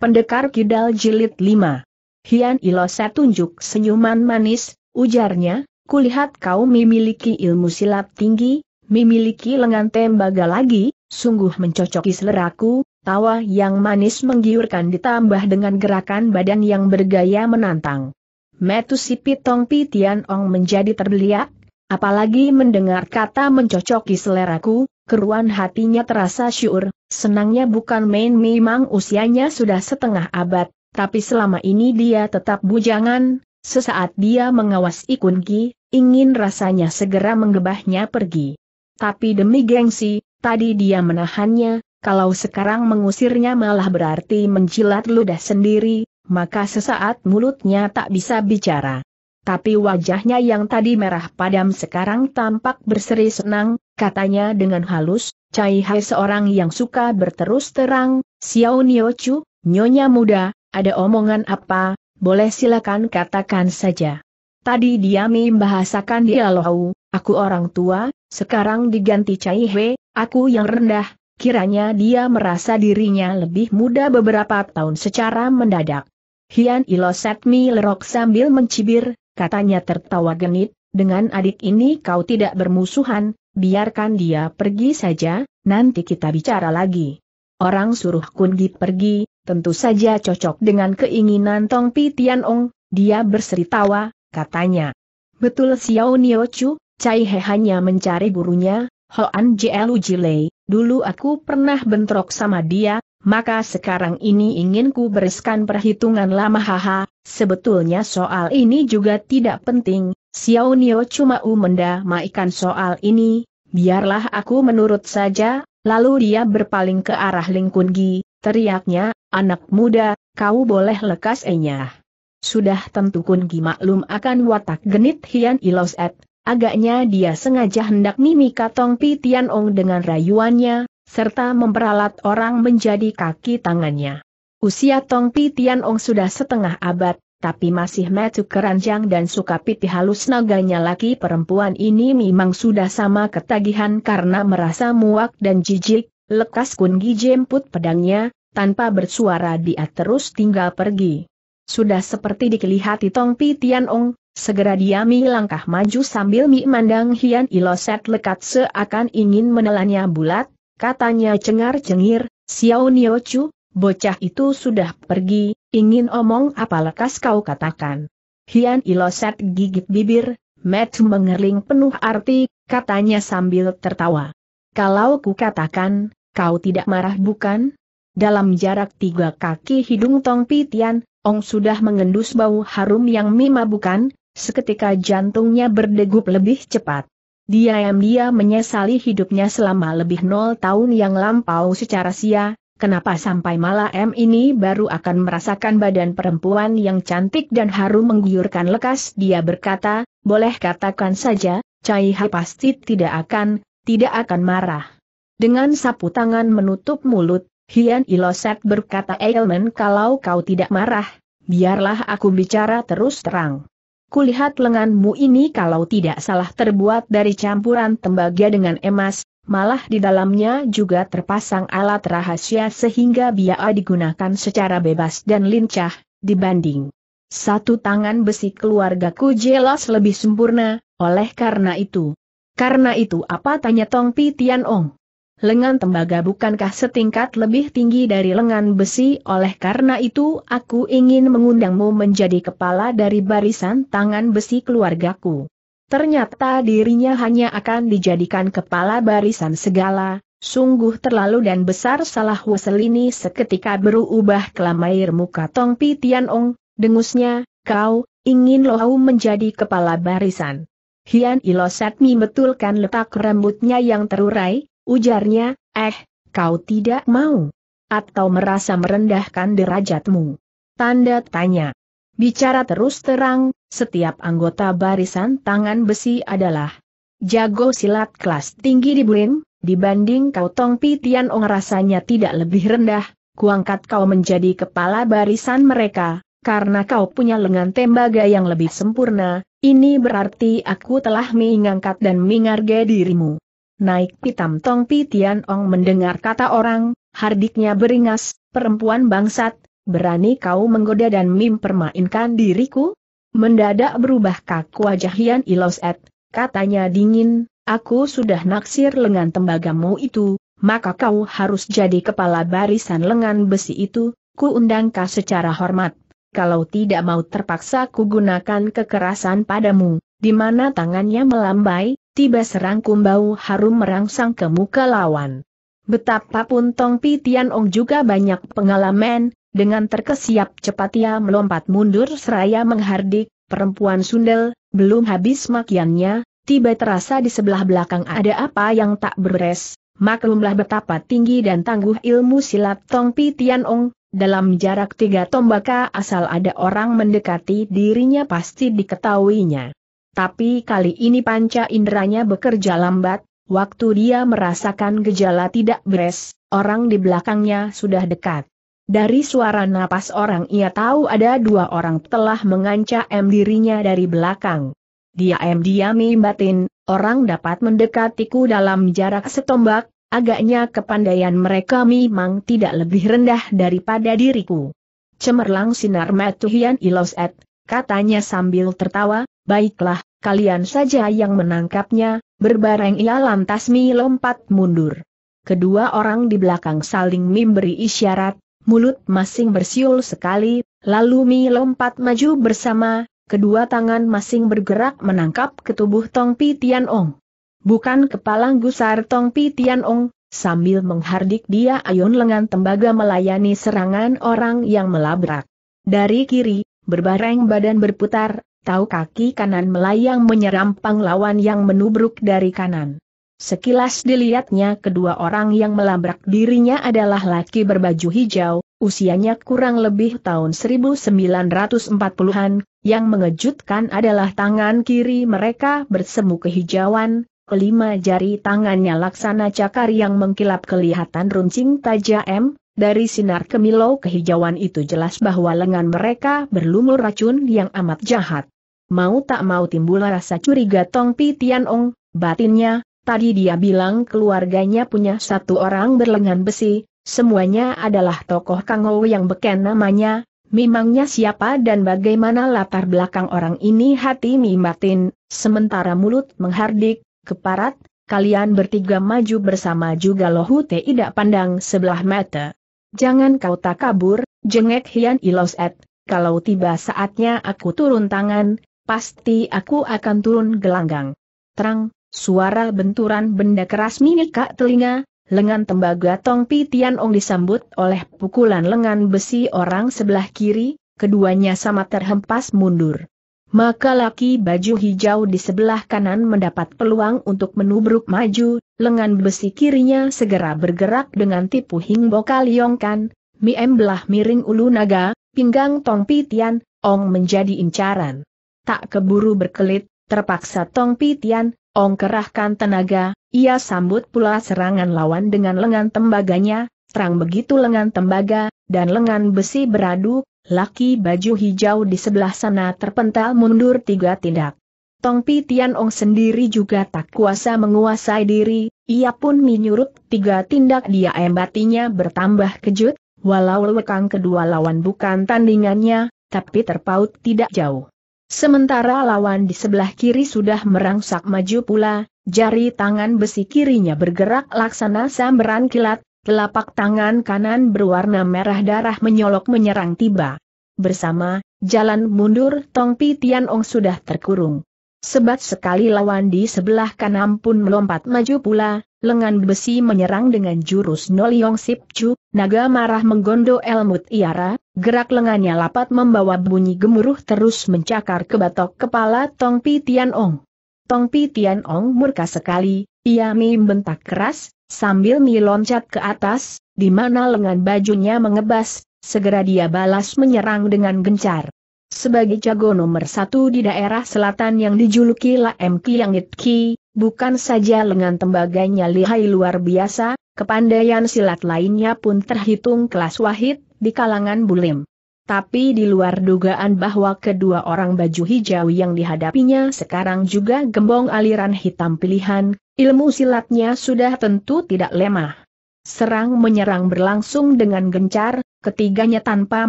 Pendekar Kidal Jilid 5. Hian Ilosa tunjuk senyuman manis, ujarnya, kulihat kau memiliki ilmu silat tinggi, memiliki lengan tembaga lagi, sungguh mencocoki seleraku, tawa yang manis menggiurkan ditambah dengan gerakan badan yang bergaya menantang. Metu si Pitong Pitian Ong menjadi terbeliak, Apalagi mendengar kata mencocoki seleraku, keruan hatinya terasa syur, senangnya bukan main memang usianya sudah setengah abad, tapi selama ini dia tetap bujangan, sesaat dia mengawas Ikun Ki, ingin rasanya segera menggebahnya pergi. Tapi demi gengsi, tadi dia menahannya, kalau sekarang mengusirnya malah berarti menjilat ludah sendiri, maka sesaat mulutnya tak bisa bicara tapi wajahnya yang tadi merah padam sekarang tampak berseri senang, katanya dengan halus, Cai Hai seorang yang suka berterus terang, Xiao Nio Chu, nyonya muda, ada omongan apa, boleh silakan katakan saja. Tadi diami membahasakan lalu, aku orang tua, sekarang diganti Cai Hai, aku yang rendah, kiranya dia merasa dirinya lebih muda beberapa tahun secara mendadak. Hian Ilo Setmi lerok sambil mencibir, katanya tertawa genit, dengan adik ini kau tidak bermusuhan, biarkan dia pergi saja, nanti kita bicara lagi. Orang suruh Kungi pergi, tentu saja cocok dengan keinginan Tong Pi Tian Ong, dia berseri tawa, katanya. Betul Xiao Nio Chu, Cai He hanya mencari gurunya, Hoan Jielu Jilei, dulu aku pernah bentrok sama dia, maka sekarang ini ingin ku bereskan perhitungan lama haha, sebetulnya soal ini juga tidak penting, Xiao Nio cuma mendamaikan soal ini, biarlah aku menurut saja, lalu dia berpaling ke arah Ling Kun Gi, teriaknya, anak muda, kau boleh lekas enyah. Sudah tentu Kun Gi maklum akan watak genit Hian Iloset, agaknya dia sengaja hendak mimika Tong Pi Tian Ong dengan rayuannya, serta memperalat orang menjadi kaki tangannya. Usia Tong Pi Tian Ong sudah setengah abad, tapi masih metu keranjang dan suka pipi halus naganya laki perempuan ini memang sudah sama ketagihan karena merasa muak dan jijik, lekas Gi jemput pedangnya, tanpa bersuara dia terus tinggal pergi. Sudah seperti dikelihati Tong Pi Tian Ong, segera mi langkah maju sambil mi mandang Hian Iloset lekat seakan ingin menelannya bulat, katanya cengar-cengir, Xiao Nio Chu, bocah itu sudah pergi, ingin omong apa lekas kau katakan. Hian Iloset gigit bibir, Matt mengerling penuh arti, katanya sambil tertawa. Kalau ku katakan, kau tidak marah bukan? Dalam jarak tiga kaki hidung Tong Pitian, Ong sudah mengendus bau harum yang mima bukan, seketika jantungnya berdegup lebih cepat. Diam-dia menyesali hidupnya selama lebih nol tahun yang lampau secara sia, kenapa sampai malah M ini baru akan merasakan badan perempuan yang cantik dan harum menggiurkan? lekas dia berkata, boleh katakan saja, Cai Ha pasti tidak akan, tidak akan marah. Dengan sapu tangan menutup mulut, Hian Iloset berkata Eilman kalau kau tidak marah, biarlah aku bicara terus terang kulihat lenganmu ini kalau tidak salah terbuat dari campuran tembaga dengan emas, malah di dalamnya juga terpasang alat rahasia sehingga biaya digunakan secara bebas dan lincah, dibanding satu tangan besi keluargaku jelas lebih sempurna, oleh karena itu. Karena itu apa tanya Tong Pi Tian Ong? lengan tembaga bukankah setingkat lebih tinggi dari lengan besi oleh karena itu aku ingin mengundangmu menjadi kepala dari barisan tangan besi keluargaku. Ternyata dirinya hanya akan dijadikan kepala barisan segala, sungguh terlalu dan besar salah ini. seketika berubah kelamair muka Tong Pi Tian Ong, dengusnya, kau, ingin lohau menjadi kepala barisan. Hian Ilosatmi betulkan letak rambutnya yang terurai, Ujarnya, eh, kau tidak mau. Atau merasa merendahkan derajatmu. Tanda tanya. Bicara terus terang, setiap anggota barisan tangan besi adalah jago silat kelas tinggi di Bulim, dibanding kau Tong Pitian Ong rasanya tidak lebih rendah, kuangkat kau menjadi kepala barisan mereka, karena kau punya lengan tembaga yang lebih sempurna, ini berarti aku telah mengangkat dan mengarge dirimu naik pitam Tong pitian Tian Ong mendengar kata orang, hardiknya beringas, perempuan bangsat, berani kau menggoda dan mempermainkan diriku? Mendadak berubah kaku wajah Hian Iloset, katanya dingin, aku sudah naksir lengan tembagamu itu, maka kau harus jadi kepala barisan lengan besi itu, ku undang kau secara hormat. Kalau tidak mau terpaksa ku gunakan kekerasan padamu, di mana tangannya melambai, tiba serangkum bau harum merangsang ke muka lawan. Betapapun Tong Pi Tian Ong juga banyak pengalaman, dengan terkesiap cepat ia melompat mundur seraya menghardik, perempuan sundel, belum habis makiannya, tiba terasa di sebelah belakang ada apa yang tak beres, maklumlah betapa tinggi dan tangguh ilmu silat Tong Pi Tian Ong, dalam jarak tiga tombaka asal ada orang mendekati dirinya pasti diketahuinya. Tapi kali ini panca inderanya bekerja lambat, waktu dia merasakan gejala tidak beres, orang di belakangnya sudah dekat. Dari suara napas orang ia tahu ada dua orang telah mengancam dirinya dari belakang. Dia diam-diam batin, orang dapat mendekatiku dalam jarak setombak, agaknya kepandaian mereka memang tidak lebih rendah daripada diriku. Cemerlang sinar matuhian ilos et, katanya sambil tertawa, Baiklah, kalian saja yang menangkapnya, berbareng ia lantas Mi lompat mundur. Kedua orang di belakang saling memberi isyarat, mulut masing bersiul sekali, lalu Mi lompat maju bersama, kedua tangan masing bergerak menangkap ke tubuh Tong Pi Tian Ong. Bukan kepala gusar Tong Pi Tian Ong, sambil menghardik dia ayun lengan tembaga melayani serangan orang yang melabrak. Dari kiri, berbareng badan berputar, tahu kaki kanan melayang menyerampang lawan yang menubruk dari kanan. Sekilas dilihatnya kedua orang yang melabrak dirinya adalah laki berbaju hijau, usianya kurang lebih tahun 1940-an, yang mengejutkan adalah tangan kiri mereka bersemu kehijauan, kelima jari tangannya laksana cakar yang mengkilap kelihatan runcing tajam, dari sinar kemilau kehijauan itu jelas bahwa lengan mereka berlumur racun yang amat jahat. Mau tak mau timbul rasa curiga Tong Pi Tianong, batinnya, tadi dia bilang keluarganya punya satu orang berlengan besi, semuanya adalah tokoh Kangou yang beken namanya, Memangnya siapa dan bagaimana latar belakang orang ini hati Mi Martin. sementara mulut menghardik, keparat, kalian bertiga maju bersama juga Lohu tidak pandang sebelah mata. Jangan kau tak kabur, jengek Hian Iloset, kalau tiba saatnya aku turun tangan, pasti aku akan turun gelanggang. Terang, suara benturan benda keras mimika telinga, lengan tembaga Tong Pi Tian Ong disambut oleh pukulan lengan besi orang sebelah kiri, keduanya sama terhempas mundur. Maka laki baju hijau di sebelah kanan mendapat peluang untuk menubruk maju, lengan besi kirinya segera bergerak dengan tipu hing bokal yongkan, miem belah miring ulu naga, pinggang tong pitian, ong menjadi incaran. Tak keburu berkelit, terpaksa tong pitian, ong kerahkan tenaga, ia sambut pula serangan lawan dengan lengan tembaganya, terang begitu lengan tembaga, dan lengan besi beradu, Laki baju hijau di sebelah sana terpental mundur tiga tindak. Tong Pi Tian Ong sendiri juga tak kuasa menguasai diri, ia pun menyurut tiga tindak dia embatinya bertambah kejut, walau lekang kedua lawan bukan tandingannya, tapi terpaut tidak jauh. Sementara lawan di sebelah kiri sudah merangsak maju pula, jari tangan besi kirinya bergerak laksana samberan kilat, Telapak tangan kanan berwarna merah darah menyolok menyerang tiba. Bersama, jalan mundur Tong Pi Ong sudah terkurung. Sebat sekali lawan di sebelah kanan pun melompat maju pula, lengan besi menyerang dengan jurus Noliong Sip Chu, naga marah menggondo elmut Iara, gerak lengannya lapat membawa bunyi gemuruh terus mencakar ke batok kepala Tong Pi Ong. Tong Pi Ong murka sekali, ia membentak keras, sambil meloncat ke atas, di mana lengan bajunya mengebas, segera dia balas menyerang dengan gencar. Sebagai jago nomor satu di daerah selatan yang dijuluki Laem Kiangit Ki, bukan saja lengan tembaganya lihai luar biasa, kepandaian silat lainnya pun terhitung kelas wahid di kalangan bulim. Tapi di luar dugaan bahwa kedua orang baju hijau yang dihadapinya sekarang juga gembong aliran hitam pilihan, Ilmu silatnya sudah tentu tidak lemah. Serang menyerang berlangsung dengan gencar, ketiganya tanpa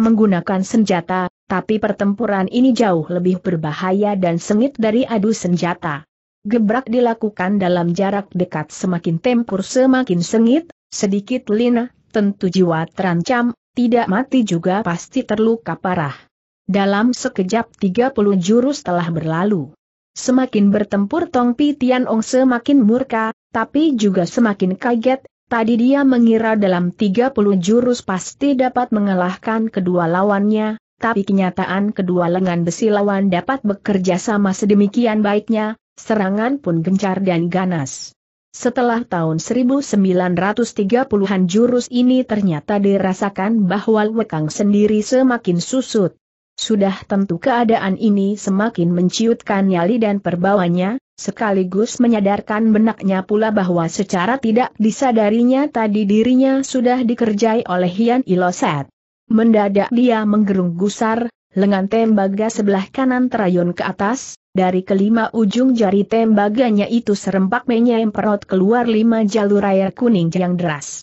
menggunakan senjata, tapi pertempuran ini jauh lebih berbahaya dan sengit dari adu senjata. Gebrak dilakukan dalam jarak dekat semakin tempur semakin sengit, sedikit lina, tentu jiwa terancam, tidak mati juga pasti terluka parah. Dalam sekejap 30 jurus telah berlalu. Semakin bertempur Tong Pi Tian Ong semakin murka, tapi juga semakin kaget, tadi dia mengira dalam 30 jurus pasti dapat mengalahkan kedua lawannya, tapi kenyataan kedua lengan besi lawan dapat bekerja sama sedemikian baiknya, serangan pun gencar dan ganas. Setelah tahun 1930-an jurus ini ternyata dirasakan bahwa Wekang sendiri semakin susut. Sudah tentu keadaan ini semakin menciutkan nyali dan perbawanya, sekaligus menyadarkan benaknya pula bahwa secara tidak disadarinya tadi dirinya sudah dikerjai oleh Hian Iloset. Mendadak dia menggerung gusar, lengan tembaga sebelah kanan terayun ke atas, dari kelima ujung jari tembaganya itu serempak menyemprot keluar lima jalur air kuning yang deras.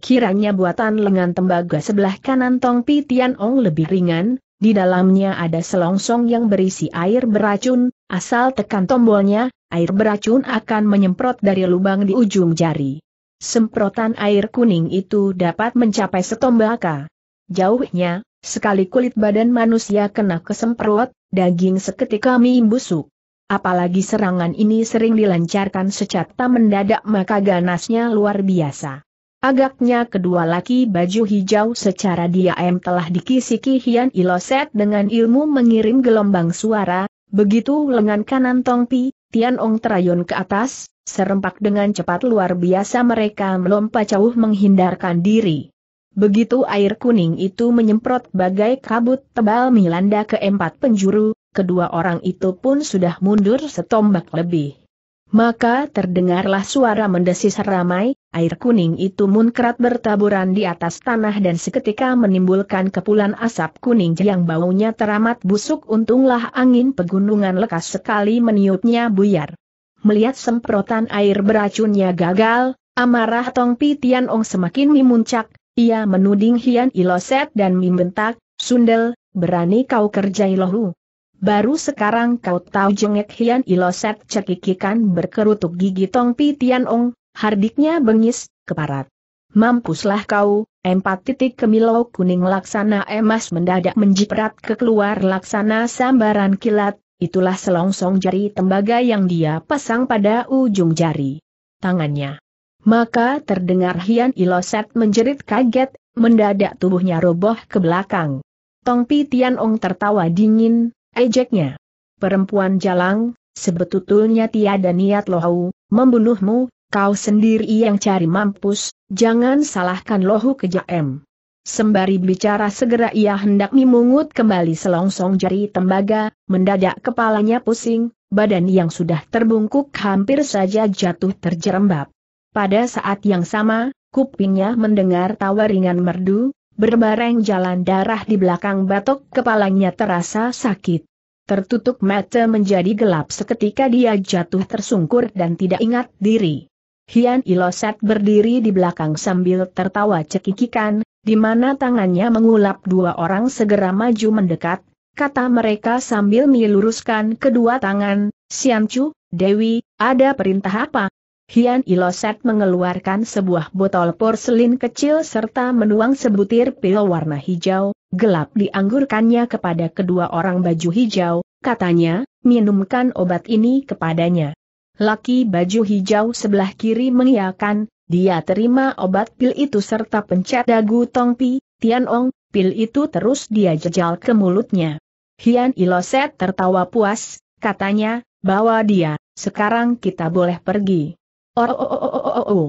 Kiranya buatan lengan tembaga sebelah kanan Tong Pi Tian Ong lebih ringan, di dalamnya ada selongsong yang berisi air beracun, asal tekan tombolnya, air beracun akan menyemprot dari lubang di ujung jari. Semprotan air kuning itu dapat mencapai setombaka. Jauhnya, sekali kulit badan manusia kena kesemprot, daging seketika mie busuk. Apalagi serangan ini sering dilancarkan secara mendadak maka ganasnya luar biasa. Agaknya kedua laki baju hijau secara diam telah dikisiki Hian Iloset dengan ilmu mengirim gelombang suara, begitu lengan kanan Tongpi, Tian Ong terayun ke atas, serempak dengan cepat luar biasa mereka melompat jauh menghindarkan diri. Begitu air kuning itu menyemprot bagai kabut tebal melanda keempat penjuru, kedua orang itu pun sudah mundur setombak lebih. Maka terdengarlah suara mendesis ramai, air kuning itu munkrat bertaburan di atas tanah dan seketika menimbulkan kepulan asap kuning yang baunya teramat busuk untunglah angin pegunungan lekas sekali meniupnya buyar. Melihat semprotan air beracunnya gagal, amarah Tong Pi Tian Ong semakin memuncak, ia menuding Hian Iloset dan membentak, Sundel, berani kau kerjai lohu. Baru sekarang kau tahu jengek hian iloset cekikikan berkerutuk gigi Tong Pi Tian Ong, hardiknya bengis, keparat. Mampuslah kau, empat titik kemilau kuning laksana emas mendadak menjiprat ke keluar laksana sambaran kilat, itulah selongsong jari tembaga yang dia pasang pada ujung jari tangannya. Maka terdengar Hian Iloset menjerit kaget, mendadak tubuhnya roboh ke belakang. Tong Pi Tian Ong tertawa dingin, ejeknya. Perempuan jalang, sebetulnya tiada niat lohu, membunuhmu, kau sendiri yang cari mampus, jangan salahkan lohu kejaem. Sembari bicara segera ia hendak memungut kembali selongsong jari tembaga, mendadak kepalanya pusing, badan yang sudah terbungkuk hampir saja jatuh terjerembab. Pada saat yang sama, kupingnya mendengar tawa ringan merdu, berbareng jalan darah di belakang batok kepalanya terasa sakit. Tertutup mata menjadi gelap seketika dia jatuh tersungkur dan tidak ingat diri. Hian Iloset berdiri di belakang sambil tertawa cekikikan, di mana tangannya mengulap dua orang segera maju mendekat, kata mereka sambil meluruskan kedua tangan, Siancu, Dewi, ada perintah apa? Hian Iloset mengeluarkan sebuah botol porselin kecil serta menuang sebutir pil warna hijau, gelap dianggurkannya kepada kedua orang baju hijau, katanya, minumkan obat ini kepadanya. Laki baju hijau sebelah kiri mengiakan, dia terima obat pil itu serta pencet dagu tongpi, Tianong, pil itu terus dia jejal ke mulutnya. Hian Iloset tertawa puas, katanya, bawa dia, sekarang kita boleh pergi. Oh, oh, oh, oh, oh, oh, oh.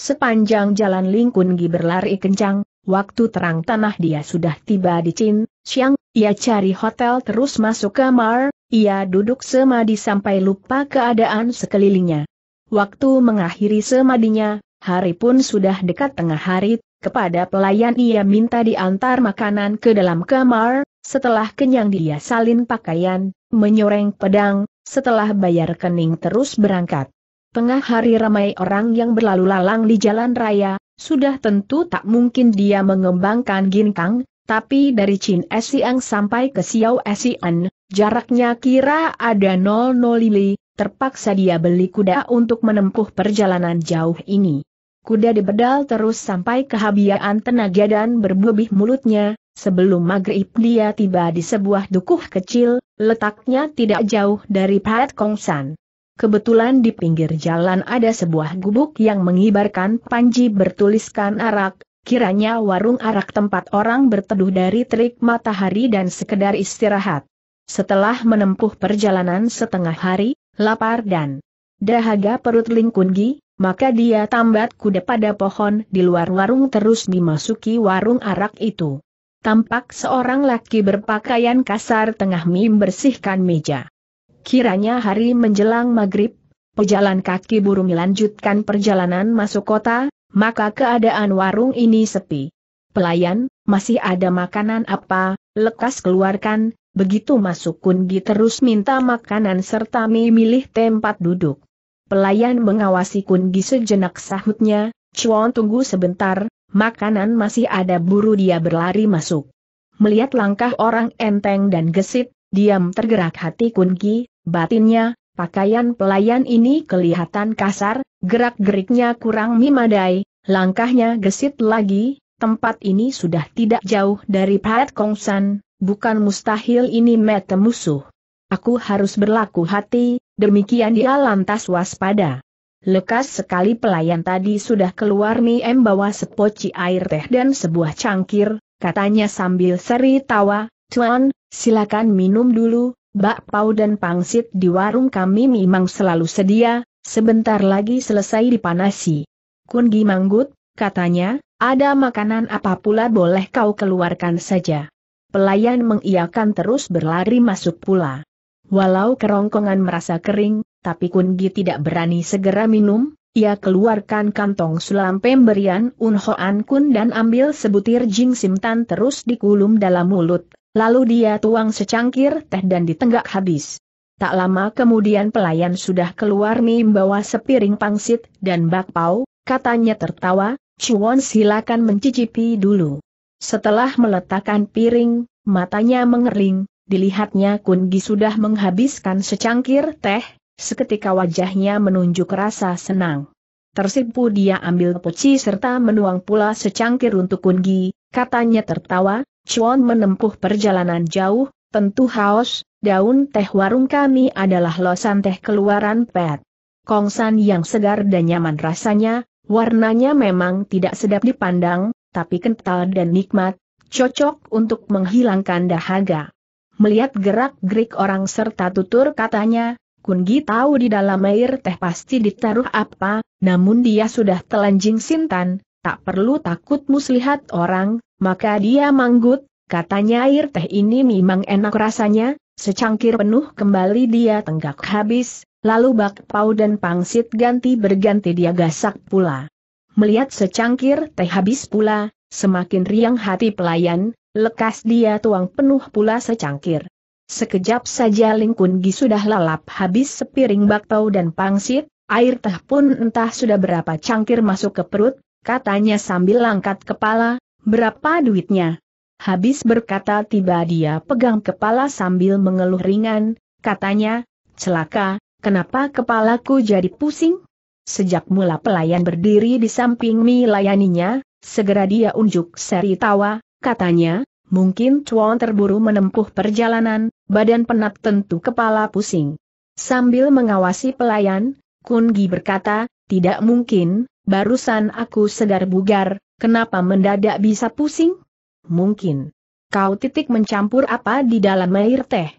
Sepanjang jalan Lingkungi berlari kencang, waktu terang tanah dia sudah tiba di Chin, Siang, ia cari hotel terus masuk kamar, ia duduk semadi sampai lupa keadaan sekelilingnya. Waktu mengakhiri semadinya, hari pun sudah dekat tengah hari, kepada pelayan ia minta diantar makanan ke dalam kamar, setelah kenyang dia salin pakaian, menyoreng pedang, setelah bayar kening terus berangkat. Tengah hari ramai orang yang berlalu lalang di jalan raya, sudah tentu tak mungkin dia mengembangkan ginkang, tapi dari Chin Esiang sampai ke Xiao Esian, jaraknya kira ada 00 lili, terpaksa dia beli kuda untuk menempuh perjalanan jauh ini. Kuda dibedal terus sampai kehabian tenaga dan berbubih mulutnya, sebelum maghrib dia tiba di sebuah dukuh kecil, letaknya tidak jauh dari Pat Kongsan. Kebetulan di pinggir jalan ada sebuah gubuk yang mengibarkan panji bertuliskan arak, kiranya warung arak tempat orang berteduh dari terik matahari dan sekedar istirahat. Setelah menempuh perjalanan setengah hari, lapar dan dahaga perut Lingkungi, maka dia tambat kuda pada pohon di luar warung terus dimasuki warung arak itu. Tampak seorang laki berpakaian kasar tengah membersihkan meja. Kiranya hari menjelang maghrib, pejalan kaki burung melanjutkan perjalanan masuk kota, maka keadaan warung ini sepi. Pelayan, masih ada makanan apa, lekas keluarkan, begitu masuk kundi terus minta makanan serta memilih tempat duduk. Pelayan mengawasi kundi sejenak sahutnya, Cuan tunggu sebentar, makanan masih ada buru dia berlari masuk. Melihat langkah orang enteng dan gesit, diam tergerak hati kungi. Batinnya, pakaian pelayan ini kelihatan kasar, gerak-geriknya kurang memadai, langkahnya gesit lagi, tempat ini sudah tidak jauh dari Pahat Kongsan, bukan mustahil ini mete musuh. Aku harus berlaku hati, demikian dia lantas waspada. Lekas sekali pelayan tadi sudah keluar em bawa sepoci air teh dan sebuah cangkir, katanya sambil seri tawa, Tuan, silakan minum dulu, Bakpao dan pangsit di warung kami memang selalu sedia, sebentar lagi selesai dipanasi. Kungi manggut, katanya, ada makanan apa pula boleh kau keluarkan saja. Pelayan mengiakan terus berlari masuk pula. Walau kerongkongan merasa kering, tapi Kungi tidak berani segera minum, ia keluarkan kantong sulam pemberian Unhoan Kun dan ambil sebutir jing simtan terus dikulum dalam mulut Lalu dia tuang secangkir teh dan ditenggak habis. Tak lama kemudian pelayan sudah keluar membawa sepiring pangsit dan bakpao, katanya tertawa, Chuan silakan mencicipi dulu. Setelah meletakkan piring, matanya mengerling, dilihatnya Gi sudah menghabiskan secangkir teh, seketika wajahnya menunjuk rasa senang. Tersipu dia ambil poci serta menuang pula secangkir untuk Gi, katanya tertawa, Chuan menempuh perjalanan jauh, tentu haus, daun teh warung kami adalah losan teh keluaran pet. Kongsan yang segar dan nyaman rasanya, warnanya memang tidak sedap dipandang, tapi kental dan nikmat, cocok untuk menghilangkan dahaga. Melihat gerak-gerik orang serta tutur katanya, Kungi tahu di dalam air teh pasti ditaruh apa, namun dia sudah telanjing sintan, tak perlu takut muslihat orang, maka dia manggut, katanya air teh ini memang enak rasanya, secangkir penuh kembali dia tenggak habis, lalu bakpao dan pangsit ganti berganti dia gasak pula. Melihat secangkir teh habis pula, semakin riang hati pelayan, lekas dia tuang penuh pula secangkir. Sekejap saja Lingkungi sudah lalap habis sepiring bakpau dan pangsit, air teh pun entah sudah berapa cangkir masuk ke perut, katanya sambil langkat kepala, berapa duitnya? Habis berkata tiba dia pegang kepala sambil mengeluh ringan, katanya, celaka, kenapa kepalaku jadi pusing? Sejak mula pelayan berdiri di samping layaninya, segera dia unjuk seri tawa, katanya, mungkin cuan terburu menempuh perjalanan, badan penat tentu kepala pusing. Sambil mengawasi pelayan, Kun berkata, tidak mungkin, barusan aku segar bugar, kenapa mendadak bisa pusing? Mungkin. Kau titik mencampur apa di dalam air teh?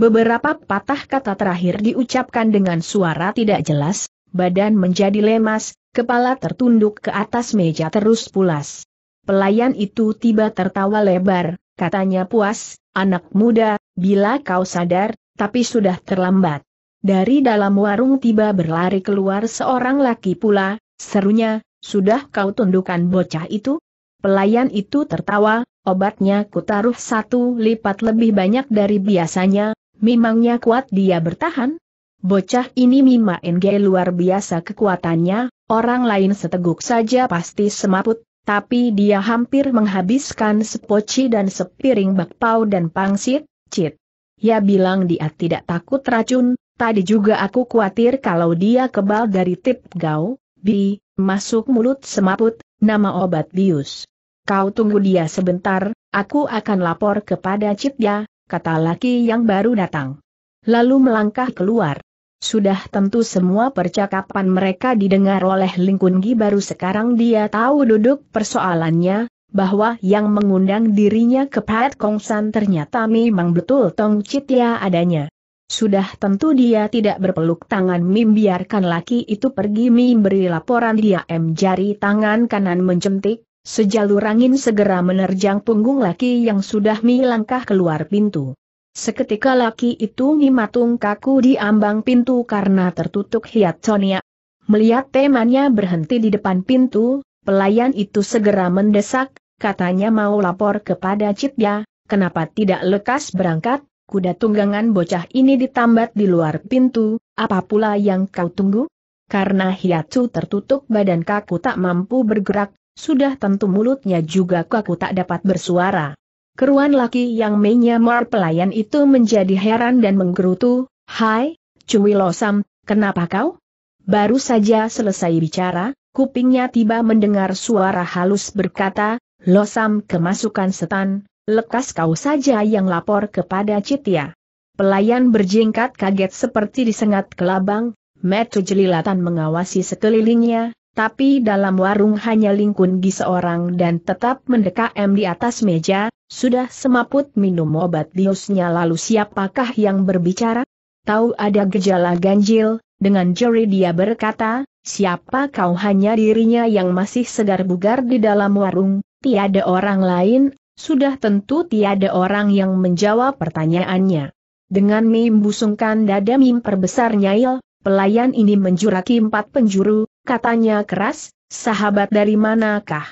Beberapa patah kata terakhir diucapkan dengan suara tidak jelas, badan menjadi lemas, kepala tertunduk ke atas meja terus pulas. Pelayan itu tiba tertawa lebar, katanya puas, anak muda, bila kau sadar, tapi sudah terlambat. Dari dalam warung tiba berlari keluar seorang laki pula, Serunya, sudah kau tundukkan bocah itu? Pelayan itu tertawa, obatnya kutaruh satu lipat lebih banyak dari biasanya, memangnya kuat dia bertahan? Bocah ini Mima NG luar biasa kekuatannya, orang lain seteguk saja pasti semaput, tapi dia hampir menghabiskan sepoci dan sepiring bakpao dan pangsit, cit. Ya bilang dia tidak takut racun, tadi juga aku khawatir kalau dia kebal dari tip gau, Bi, masuk mulut semaput, nama obat bius. Kau tunggu dia sebentar, aku akan lapor kepada Citya, kata laki yang baru datang. Lalu melangkah keluar. Sudah tentu semua percakapan mereka didengar oleh Lingkungi baru sekarang dia tahu duduk persoalannya, bahwa yang mengundang dirinya ke Pat Kongsan ternyata memang betul Tong Citya adanya. Sudah tentu dia tidak berpeluk tangan Mim biarkan laki itu pergi Mim beri laporan dia M jari tangan kanan mencentik, sejalur angin segera menerjang punggung laki yang sudah Mim langkah keluar pintu. Seketika laki itu Mim matung kaku di ambang pintu karena tertutup hiat Sonia. Melihat temannya berhenti di depan pintu, pelayan itu segera mendesak, katanya mau lapor kepada Citya, kenapa tidak lekas berangkat, kuda tunggangan bocah ini ditambat di luar pintu, apa pula yang kau tunggu? Karena hiacu tertutup badan kaku tak mampu bergerak, sudah tentu mulutnya juga kaku tak dapat bersuara. Keruan laki yang menyamar pelayan itu menjadi heran dan menggerutu, Hai, Cui Losam, kenapa kau? Baru saja selesai bicara, kupingnya tiba mendengar suara halus berkata, Losam kemasukan setan, lekas kau saja yang lapor kepada Citia. Pelayan berjingkat kaget seperti disengat kelabang, metu jelilatan mengawasi sekelilingnya, tapi dalam warung hanya Lingkun di seorang dan tetap mendekam di atas meja, sudah semaput minum obat biusnya lalu siapakah yang berbicara? Tahu ada gejala ganjil, dengan jeri dia berkata, siapa kau hanya dirinya yang masih segar bugar di dalam warung, tiada orang lain, sudah tentu tiada orang yang menjawab pertanyaannya. Dengan membusungkan dada perbesar Nyail, pelayan ini menjuraki empat penjuru, katanya keras, sahabat dari manakah?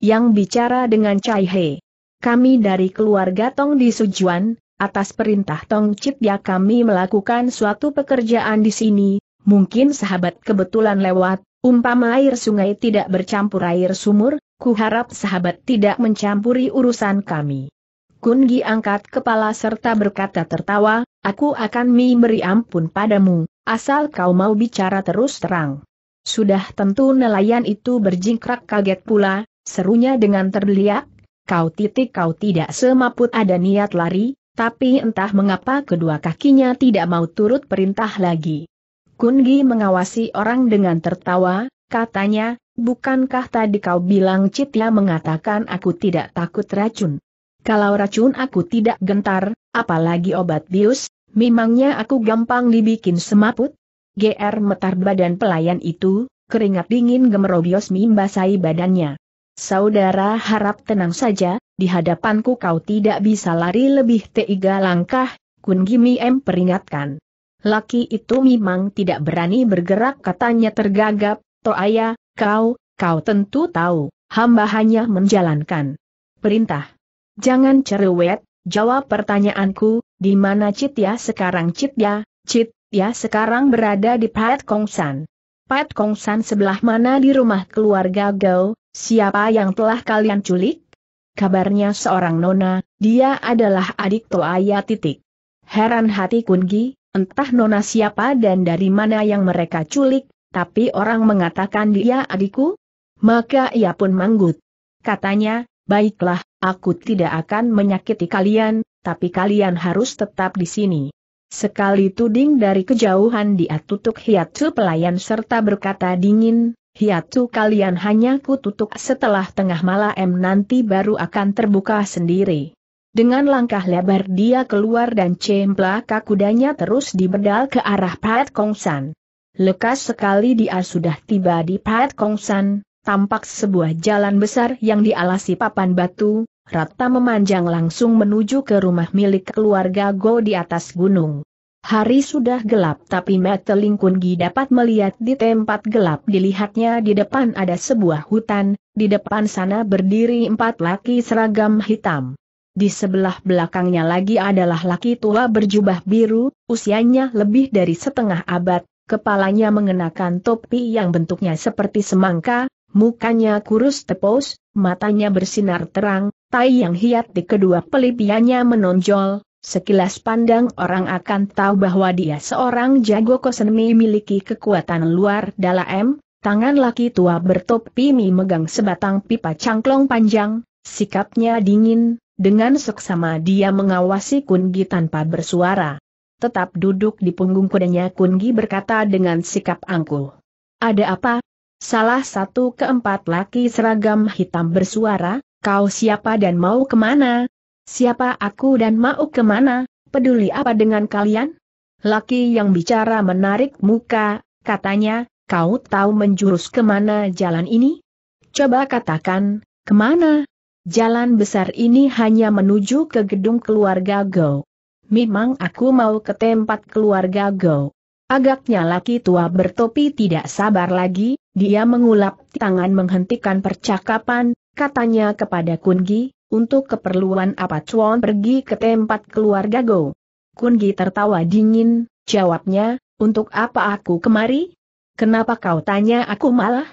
Yang bicara dengan Chai He. Kami dari keluarga Tong di Sujuan, atas perintah Tong Chit ya kami melakukan suatu pekerjaan di sini, mungkin sahabat kebetulan lewat, umpama air sungai tidak bercampur air sumur, harap sahabat tidak mencampuri urusan kami. Kungi angkat kepala serta berkata tertawa, aku akan memberi ampun padamu, asal kau mau bicara terus terang. Sudah tentu nelayan itu berjingkrak kaget pula, serunya dengan terliak, kau titik kau tidak semaput ada niat lari, tapi entah mengapa kedua kakinya tidak mau turut perintah lagi. Kungi mengawasi orang dengan tertawa, katanya, Bukankah tadi kau bilang Citya mengatakan aku tidak takut racun? Kalau racun aku tidak gentar, apalagi obat bius, memangnya aku gampang dibikin semaput? GR metar badan pelayan itu, keringat dingin gemerobios membasahi badannya. Saudara harap tenang saja, di hadapanku kau tidak bisa lari lebih tiga langkah, Kun Gimi M peringatkan. Laki itu memang tidak berani bergerak katanya tergagap, Toaya, Kau, kau tentu tahu, hamba hanya menjalankan perintah. Jangan cerewet, jawab pertanyaanku, di mana Citya sekarang Citya, Citya sekarang berada di Pat Kongsan. Pat Kongsan sebelah mana di rumah keluarga Gao, siapa yang telah kalian culik? Kabarnya seorang nona, dia adalah adik Toaya titik. Heran hati Kungi, entah nona siapa dan dari mana yang mereka culik, tapi orang mengatakan dia adikku? Maka ia pun manggut. Katanya, baiklah, aku tidak akan menyakiti kalian, tapi kalian harus tetap di sini. Sekali tuding dari kejauhan dia tutup hiatu pelayan serta berkata dingin, hiatu kalian hanya kututuk setelah tengah malam nanti baru akan terbuka sendiri. Dengan langkah lebar dia keluar dan cemplak kudanya terus diberdal ke arah Pat Kongsan. Lekas sekali dia sudah tiba di Pat Kongsan, tampak sebuah jalan besar yang dialasi papan batu, rata memanjang langsung menuju ke rumah milik keluarga Go di atas gunung. Hari sudah gelap tapi Mata Lingkungi dapat melihat di tempat gelap dilihatnya di depan ada sebuah hutan, di depan sana berdiri empat laki seragam hitam. Di sebelah belakangnya lagi adalah laki tua berjubah biru, usianya lebih dari setengah abad, kepalanya mengenakan topi yang bentuknya seperti semangka, mukanya kurus tepos, matanya bersinar terang, tai yang hiat di kedua pelipiannya menonjol, Sekilas pandang orang akan tahu bahwa dia seorang jago kosenmi miliki kekuatan luar dalam, tangan laki tua bertopi mi megang sebatang pipa cangklong panjang, sikapnya dingin, dengan seksama dia mengawasi Kungi tanpa bersuara tetap duduk di punggung kudanya Kungi berkata dengan sikap angkuh. Ada apa? Salah satu keempat laki seragam hitam bersuara, kau siapa dan mau kemana? Siapa aku dan mau kemana? Peduli apa dengan kalian? Laki yang bicara menarik muka, katanya, kau tahu menjurus kemana jalan ini? Coba katakan, kemana? Jalan besar ini hanya menuju ke gedung keluarga Go memang aku mau ke tempat keluarga Go. Agaknya laki tua bertopi tidak sabar lagi, dia mengulap tangan menghentikan percakapan, katanya kepada Kungi, untuk keperluan apa Chuan pergi ke tempat keluarga Go? Kungi tertawa dingin, jawabnya, untuk apa aku kemari? Kenapa kau tanya aku malah?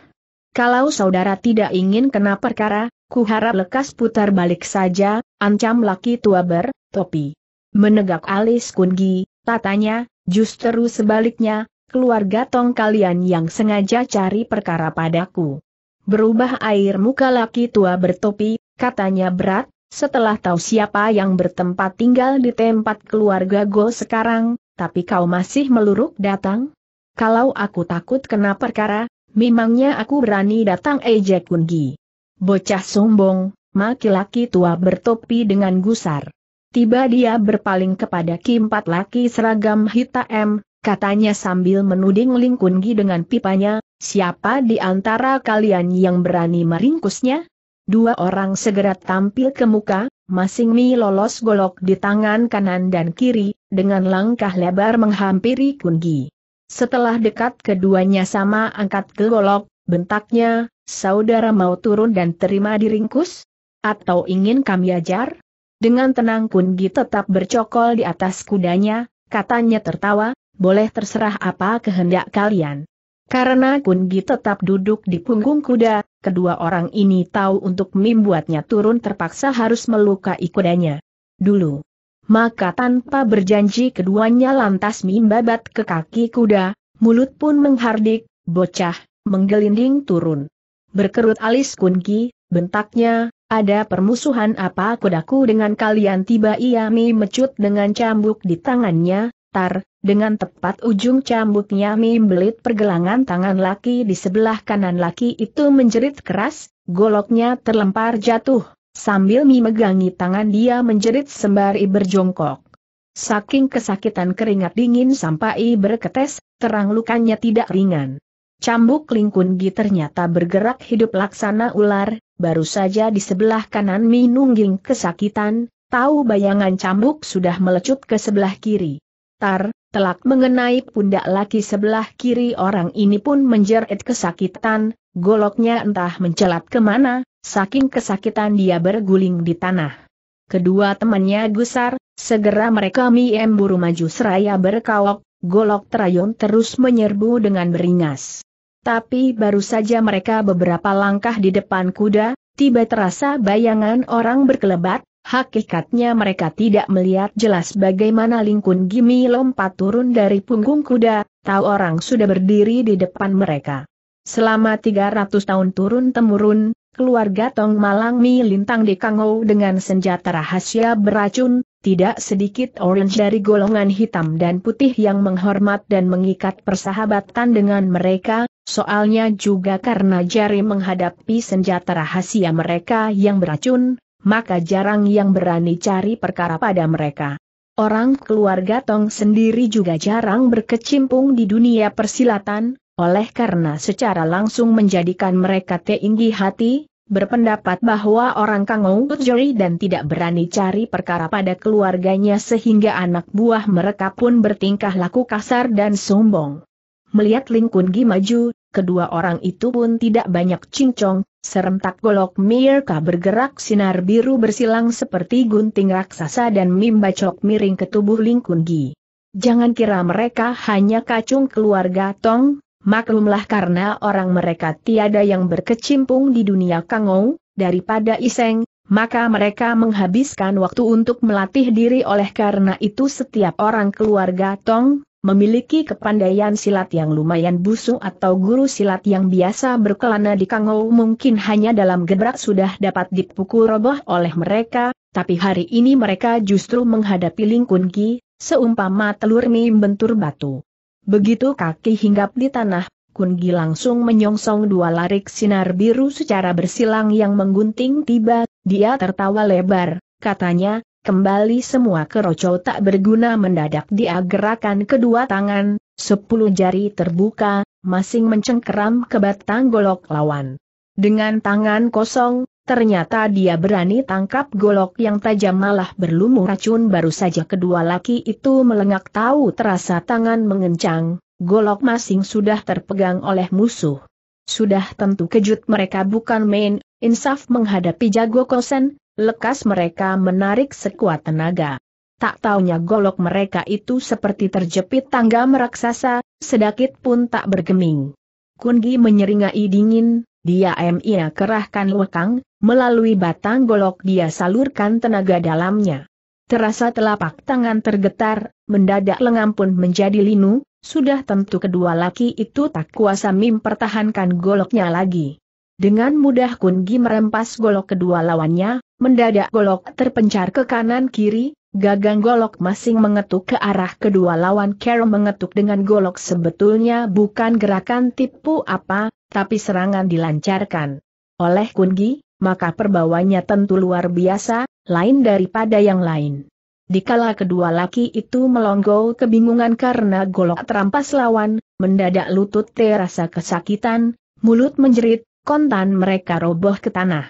Kalau saudara tidak ingin kena perkara, ku harap lekas putar balik saja, ancam laki tua bertopi. Menegak alis Kungi, tatanya, justru sebaliknya, keluarga tong kalian yang sengaja cari perkara padaku. Berubah air muka laki tua bertopi, katanya berat, setelah tahu siapa yang bertempat tinggal di tempat keluarga Go sekarang, tapi kau masih meluruk datang? Kalau aku takut kena perkara, memangnya aku berani datang ejek kungi. Bocah sombong, maki laki tua bertopi dengan gusar. Tiba dia berpaling kepada Kim Pat laki seragam hitam, katanya sambil menuding lingkungi dengan pipanya, siapa di antara kalian yang berani meringkusnya? Dua orang segera tampil ke muka, Masing Mi lolos golok di tangan kanan dan kiri, dengan langkah lebar menghampiri Kun Setelah dekat keduanya sama angkat ke golok, bentaknya, saudara mau turun dan terima diringkus? Atau ingin kami ajar? Dengan tenang Kun Gi tetap bercokol di atas kudanya, katanya tertawa, boleh terserah apa kehendak kalian. Karena Kun Gi tetap duduk di punggung kuda, kedua orang ini tahu untuk membuatnya turun terpaksa harus melukai kudanya. Dulu. Maka tanpa berjanji keduanya lantas mimbabat ke kaki kuda, mulut pun menghardik, bocah, menggelinding turun. Berkerut alis Kun Gi, bentaknya, ada permusuhan apa kudaku dengan kalian tiba ia mi mecut dengan cambuk di tangannya, tar, dengan tepat ujung cambuknya mi belit pergelangan tangan laki di sebelah kanan laki itu menjerit keras, goloknya terlempar jatuh, sambil mi megangi tangan dia menjerit sembari berjongkok. Saking kesakitan keringat dingin sampai berketes, terang lukanya tidak ringan. Cambuk Lingkungi ternyata bergerak hidup laksana ular, baru saja di sebelah kanan Minungging kesakitan, tahu bayangan cambuk sudah melecut ke sebelah kiri. Tar, telak mengenai pundak laki sebelah kiri orang ini pun menjerit kesakitan, goloknya entah mencelat kemana, saking kesakitan dia berguling di tanah. Kedua temannya gusar, segera mereka buru maju seraya berkawok, golok terayun terus menyerbu dengan beringas. Tapi baru saja mereka beberapa langkah di depan kuda, tiba terasa bayangan orang berkelebat, hakikatnya mereka tidak melihat jelas bagaimana lingkun Gimi lompat turun dari punggung kuda, tahu orang sudah berdiri di depan mereka. Selama 300 tahun turun-temurun, keluarga Tong Malang Mi Lintang di Kangou dengan senjata rahasia beracun, tidak sedikit orange dari golongan hitam dan putih yang menghormat dan mengikat persahabatan dengan mereka, soalnya juga karena jari menghadapi senjata rahasia mereka yang beracun, maka jarang yang berani cari perkara pada mereka. Orang keluarga Tong sendiri juga jarang berkecimpung di dunia persilatan, oleh karena secara langsung menjadikan mereka tinggi hati, berpendapat bahwa orang kangou Jori dan tidak berani cari perkara pada keluarganya sehingga anak buah mereka pun bertingkah laku kasar dan sombong. Melihat Lingkun Gi maju, kedua orang itu pun tidak banyak cincong, serentak golok mereka bergerak sinar biru bersilang seperti gunting raksasa dan mimba mimbacok miring ke tubuh Lingkun Gi. Jangan kira mereka hanya kacung keluarga Tong, Maklumlah karena orang mereka tiada yang berkecimpung di dunia kangou, daripada iseng, maka mereka menghabiskan waktu untuk melatih diri oleh karena itu setiap orang keluarga Tong, memiliki kepandaian silat yang lumayan busung atau guru silat yang biasa berkelana di Kangou mungkin hanya dalam gebrak sudah dapat dipukul roboh oleh mereka, tapi hari ini mereka justru menghadapi lingkungi, seumpama telur mie bentur batu. Begitu kaki hinggap di tanah, Kungi langsung menyongsong dua larik sinar biru secara bersilang yang menggunting tiba, dia tertawa lebar, katanya, kembali semua kerocol tak berguna mendadak dia gerakan kedua tangan, sepuluh jari terbuka, masing mencengkeram ke batang golok lawan. Dengan tangan kosong, Ternyata dia berani tangkap golok yang tajam malah berlumur racun baru saja kedua laki itu melengak tahu terasa tangan mengencang, golok masing sudah terpegang oleh musuh. Sudah tentu kejut mereka bukan main, insaf menghadapi jago kosen, lekas mereka menarik sekuat tenaga. Tak taunya golok mereka itu seperti terjepit tangga meraksasa, sedikit pun tak bergeming. Kungi menyeringai dingin, dia MIA kerahkan lekang, Melalui batang golok dia salurkan tenaga dalamnya. Terasa telapak tangan tergetar, mendadak lengan pun menjadi linu, sudah tentu kedua laki itu tak kuasa mempertahankan goloknya lagi. Dengan mudah Kungi merempas golok kedua lawannya, mendadak golok terpencar ke kanan-kiri, gagang golok masing mengetuk ke arah kedua lawan Carol mengetuk dengan golok sebetulnya bukan gerakan tipu apa, tapi serangan dilancarkan. Oleh Kungi, maka perbawanya tentu luar biasa, lain daripada yang lain. Dikala kedua laki itu melongo kebingungan karena golok terampas lawan, mendadak lutut terasa kesakitan, mulut menjerit, kontan mereka roboh ke tanah.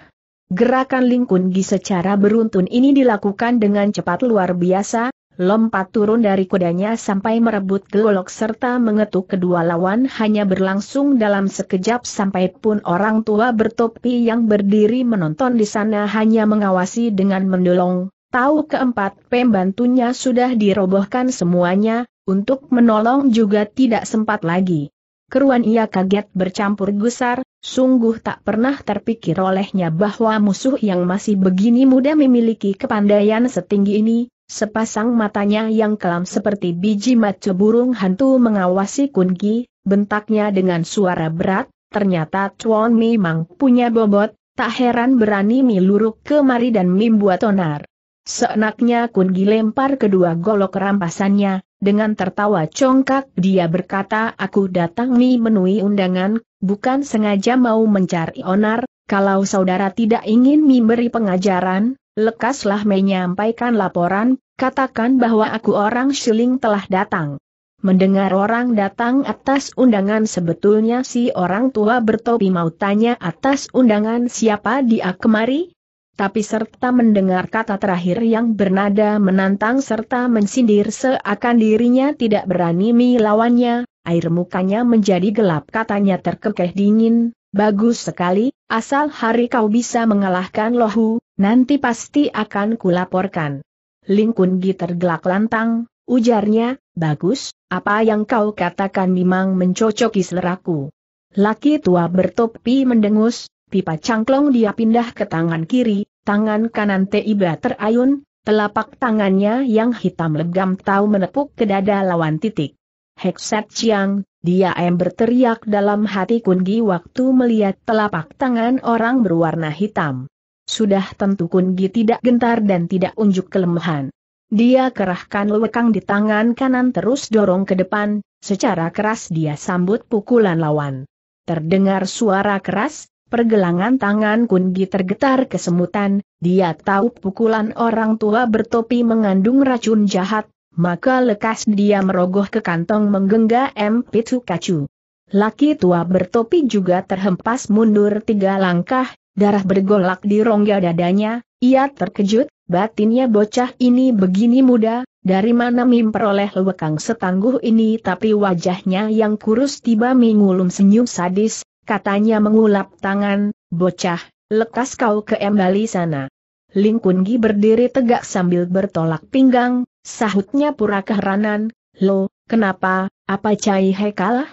Gerakan lingkungi secara beruntun ini dilakukan dengan cepat luar biasa, lompat turun dari kudanya sampai merebut gelolok serta mengetuk kedua lawan hanya berlangsung dalam sekejap sampai pun orang tua bertopi yang berdiri menonton di sana hanya mengawasi dengan mendolong. Tahu keempat pembantunya sudah dirobohkan semuanya, untuk menolong juga tidak sempat lagi. Keruan ia kaget bercampur gusar, sungguh tak pernah terpikir olehnya bahwa musuh yang masih begini muda memiliki kepandaian setinggi ini, Sepasang matanya yang kelam seperti biji mata burung hantu mengawasi Kunqi. bentaknya dengan suara berat, ternyata Chuan memang punya bobot, tak heran berani miluruk kemari dan membuat onar. Seenaknya Kunqi lempar kedua golok rampasannya, dengan tertawa congkak dia berkata aku datang mi menui undangan, bukan sengaja mau mencari onar, kalau saudara tidak ingin mi beri pengajaran, lekaslah menyampaikan laporan, katakan bahwa aku orang Shiling telah datang. Mendengar orang datang atas undangan sebetulnya si orang tua bertopi mau tanya atas undangan siapa dia kemari? Tapi serta mendengar kata terakhir yang bernada menantang serta mensindir seakan dirinya tidak berani melawannya, air mukanya menjadi gelap katanya terkekeh dingin, bagus sekali, asal hari kau bisa mengalahkan lohu, Nanti pasti akan kulaporkan. Lingkun Gi tergelak lantang, ujarnya, bagus, apa yang kau katakan memang mencocoki seleraku. Laki tua bertopi mendengus, pipa cangklong dia pindah ke tangan kiri, tangan kanan Tiba terayun, telapak tangannya yang hitam legam tahu menepuk ke dada lawan titik. Hekset Chiang, dia em berteriak dalam hati Kunggi waktu melihat telapak tangan orang berwarna hitam. Sudah tentu Kun Kungi tidak gentar dan tidak unjuk kelemahan. Dia kerahkan lewekang di tangan kanan terus dorong ke depan, secara keras dia sambut pukulan lawan. Terdengar suara keras, pergelangan tangan Kun Kungi tergetar kesemutan, dia tahu pukulan orang tua bertopi mengandung racun jahat, maka lekas dia merogoh ke kantong menggengga M. kacu. Laki tua bertopi juga terhempas mundur tiga langkah, Darah bergolak di rongga dadanya, ia terkejut, batinnya bocah ini begini muda, dari mana memperoleh lewekang setangguh ini tapi wajahnya yang kurus tiba mengulum senyum sadis, katanya mengulap tangan, bocah, lekas kau ke embali sana. Ling Kungi berdiri tegak sambil bertolak pinggang, sahutnya pura keheranan, lo, kenapa, apa cai hekalah?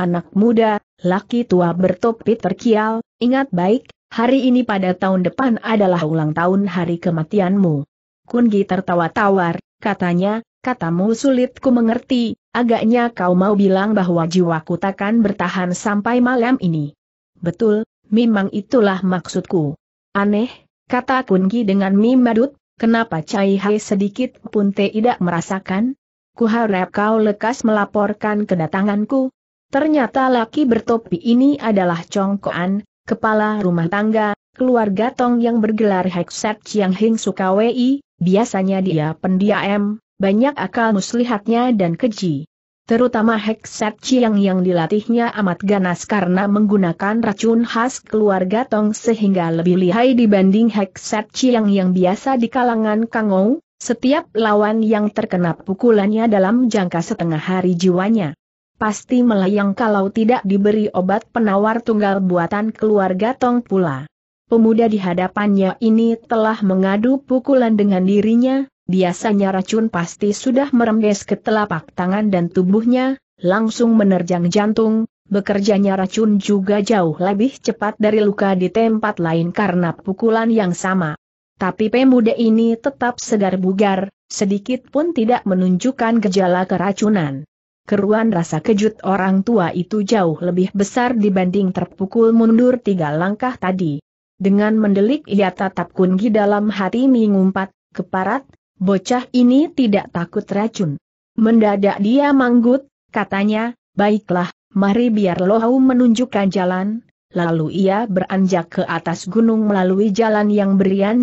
Anak muda, laki tua bertopi terkial, ingat baik, Hari ini pada tahun depan adalah ulang tahun hari kematianmu. Kungi tertawa tawar, katanya, katamu sulit ku mengerti, agaknya kau mau bilang bahwa jiwaku takkan bertahan sampai malam ini. Betul, memang itulah maksudku. Aneh, kata Kungi dengan mimadut, kenapa Cai Hai sedikit pun tidak merasakan? Kuharap kau lekas melaporkan kedatanganku. Ternyata laki bertopi ini adalah Congkoan, kepala rumah tangga, keluarga Tong yang bergelar Heksat Chiang Hing Sukawei, biasanya dia pendiam, banyak akal muslihatnya dan keji. Terutama Heksat Chiang yang dilatihnya amat ganas karena menggunakan racun khas keluarga Tong sehingga lebih lihai dibanding Heksat Chiang yang biasa di kalangan Kangou, setiap lawan yang terkena pukulannya dalam jangka setengah hari jiwanya pasti melayang kalau tidak diberi obat penawar tunggal buatan keluarga Tong pula. Pemuda di hadapannya ini telah mengadu pukulan dengan dirinya, biasanya racun pasti sudah merembes ke telapak tangan dan tubuhnya, langsung menerjang jantung, bekerjanya racun juga jauh lebih cepat dari luka di tempat lain karena pukulan yang sama. Tapi pemuda ini tetap segar bugar, sedikit pun tidak menunjukkan gejala keracunan keruan rasa kejut orang tua itu jauh lebih besar dibanding terpukul mundur tiga langkah tadi. Dengan mendelik ia tatap Kungi dalam hati mengumpat, keparat, bocah ini tidak takut racun. Mendadak dia manggut, katanya, baiklah, mari biar Lohau menunjukkan jalan. Lalu ia beranjak ke atas gunung melalui jalan yang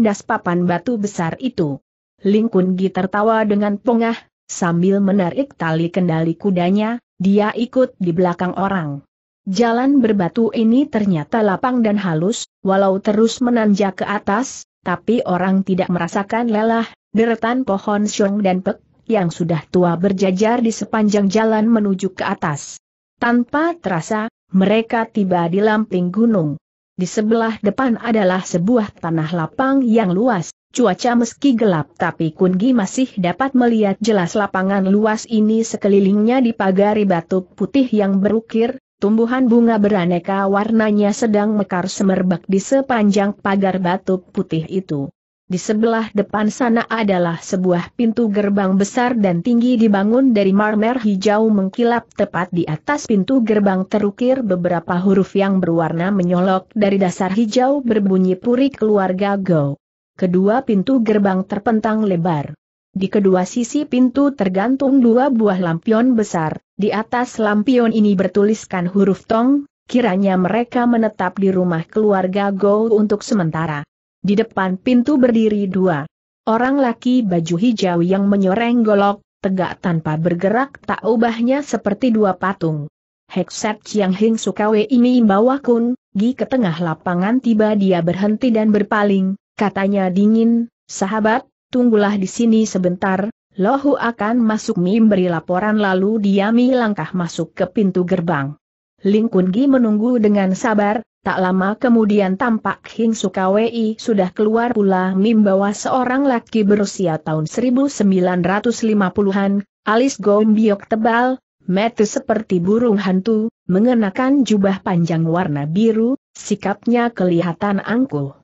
das papan batu besar itu. lingkungi tertawa dengan pongah, Sambil menarik tali kendali kudanya, dia ikut di belakang orang. Jalan berbatu ini ternyata lapang dan halus, walau terus menanjak ke atas, tapi orang tidak merasakan lelah, deretan pohon syong dan pek, yang sudah tua berjajar di sepanjang jalan menuju ke atas. Tanpa terasa, mereka tiba di lamping gunung. Di sebelah depan adalah sebuah tanah lapang yang luas, Cuaca meski gelap tapi Kungi masih dapat melihat jelas lapangan luas ini sekelilingnya dipagari batu putih yang berukir, tumbuhan bunga beraneka warnanya sedang mekar semerbak di sepanjang pagar batu putih itu. Di sebelah depan sana adalah sebuah pintu gerbang besar dan tinggi dibangun dari marmer hijau mengkilap tepat di atas pintu gerbang terukir beberapa huruf yang berwarna menyolok dari dasar hijau berbunyi puri keluarga Go kedua pintu gerbang terpentang lebar. Di kedua sisi pintu tergantung dua buah lampion besar, di atas lampion ini bertuliskan huruf tong, kiranya mereka menetap di rumah keluarga Go untuk sementara. Di depan pintu berdiri dua orang laki baju hijau yang menyoreng golok, tegak tanpa bergerak tak ubahnya seperti dua patung. Hekset Chiang Hing Sukawe ini bawa kun, Gi ke tengah lapangan tiba dia berhenti dan berpaling, Katanya dingin, sahabat, tunggulah di sini sebentar, Lohu akan masuk Mim beri laporan lalu diami langkah masuk ke pintu gerbang. Ling Kun menunggu dengan sabar, tak lama kemudian tampak Hing Sukawei sudah keluar pula Mim bawa seorang laki berusia tahun 1950-an, alis gombiok tebal, mata seperti burung hantu, mengenakan jubah panjang warna biru, sikapnya kelihatan angkuh.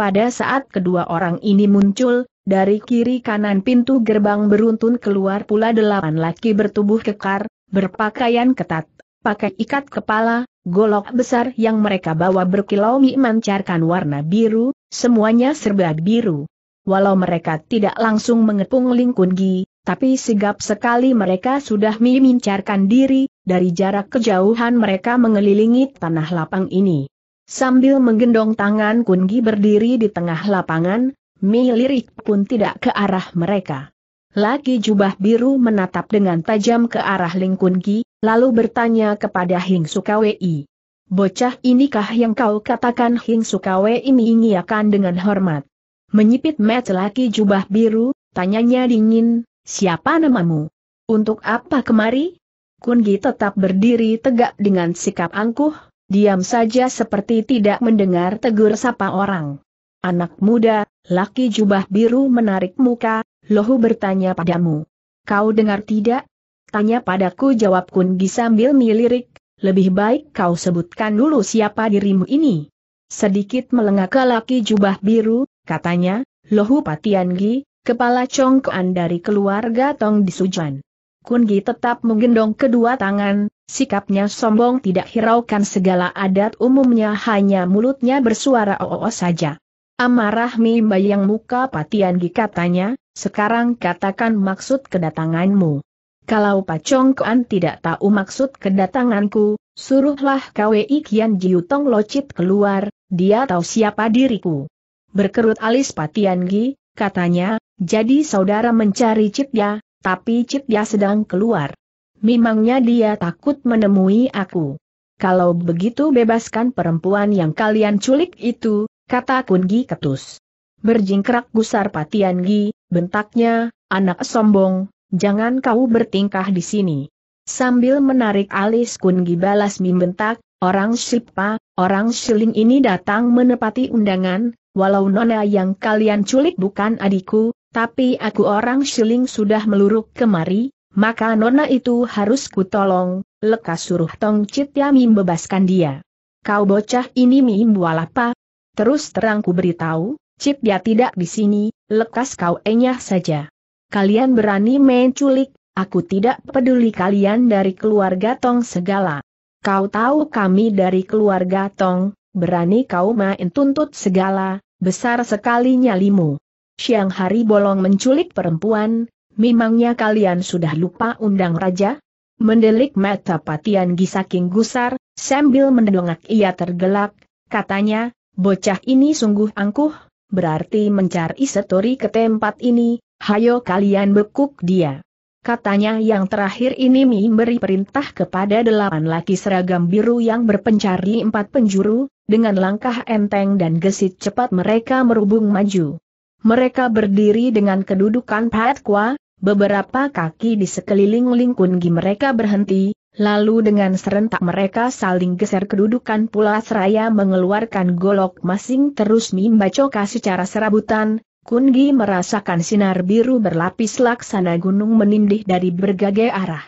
Pada saat kedua orang ini muncul, dari kiri kanan pintu gerbang beruntun keluar pula delapan laki bertubuh kekar, berpakaian ketat, pakai ikat kepala, golok besar yang mereka bawa berkilau memancarkan warna biru, semuanya serba biru. Walau mereka tidak langsung mengepung lingkun tapi sigap sekali mereka sudah memincarkan diri, dari jarak kejauhan mereka mengelilingi tanah lapang ini. Sambil menggendong tangan Kungi berdiri di tengah lapangan, Mi lirik pun tidak ke arah mereka. Laki jubah biru menatap dengan tajam ke arah Ling Kungi, lalu bertanya kepada Hing Sukawi. Bocah inikah yang kau katakan Hing ini ingiakan dengan hormat? Menyipit mat laki jubah biru, tanyanya dingin, siapa namamu? Untuk apa kemari? Kungi tetap berdiri tegak dengan sikap angkuh, diam saja seperti tidak mendengar tegur sapa orang. Anak muda, laki jubah biru menarik muka, lohu bertanya padamu. Kau dengar tidak? Tanya padaku jawab Gi sambil milirik, lebih baik kau sebutkan dulu siapa dirimu ini. Sedikit melengak ke laki jubah biru, katanya, lohu Gi, kepala congkoan dari keluarga Tong di Sujan. Kungi tetap menggendong kedua tangan, sikapnya sombong tidak hiraukan segala adat umumnya hanya mulutnya bersuara oo oh, oh saja. Amarah yang muka Patiangi katanya, sekarang katakan maksud kedatanganmu. Kalau Pacongkoan tidak tahu maksud kedatanganku, suruhlah KWI Kian Jiutong Locit keluar, dia tahu siapa diriku. Berkerut alis Patiangi, katanya, jadi saudara mencari ya? Tapi Cip dia sedang keluar. Memangnya dia takut menemui aku. Kalau begitu bebaskan perempuan yang kalian culik itu, kata Kungi Ketus. Berjingkrak gusar Patiangi, bentaknya, anak sombong, jangan kau bertingkah di sini. Sambil menarik alis Kungi balas mim bentak, orang Sipa, orang Siling ini datang menepati undangan, walau nona yang kalian culik bukan adikku, tapi aku orang Shiling sudah meluruk kemari, maka nona itu harus kutolong, Lekas suruh Tong Chit Mim membebaskan dia. Kau bocah ini mim walapa? Terus terang ku beritahu, Cip dia ya tidak di sini, lekas kau enyah saja. Kalian berani menculik, aku tidak peduli kalian dari keluarga Tong segala. Kau tahu kami dari keluarga Tong, berani kau main tuntut segala, besar sekali nyalimu siang hari bolong menculik perempuan, memangnya kalian sudah lupa undang raja? Mendelik mata patian gisaking gusar, sambil mendongak ia tergelak, katanya, bocah ini sungguh angkuh, berarti mencari setori ke tempat ini, hayo kalian bekuk dia. Katanya yang terakhir ini memberi perintah kepada delapan laki seragam biru yang berpencar di empat penjuru, dengan langkah enteng dan gesit cepat mereka merubung maju. Mereka berdiri dengan kedudukan patkwa, beberapa kaki di sekeliling Lingkungi mereka berhenti, lalu dengan serentak mereka saling geser kedudukan pula seraya mengeluarkan golok masing terus membacok secara serabutan, Kungi merasakan sinar biru berlapis laksana gunung menindih dari berbagai arah.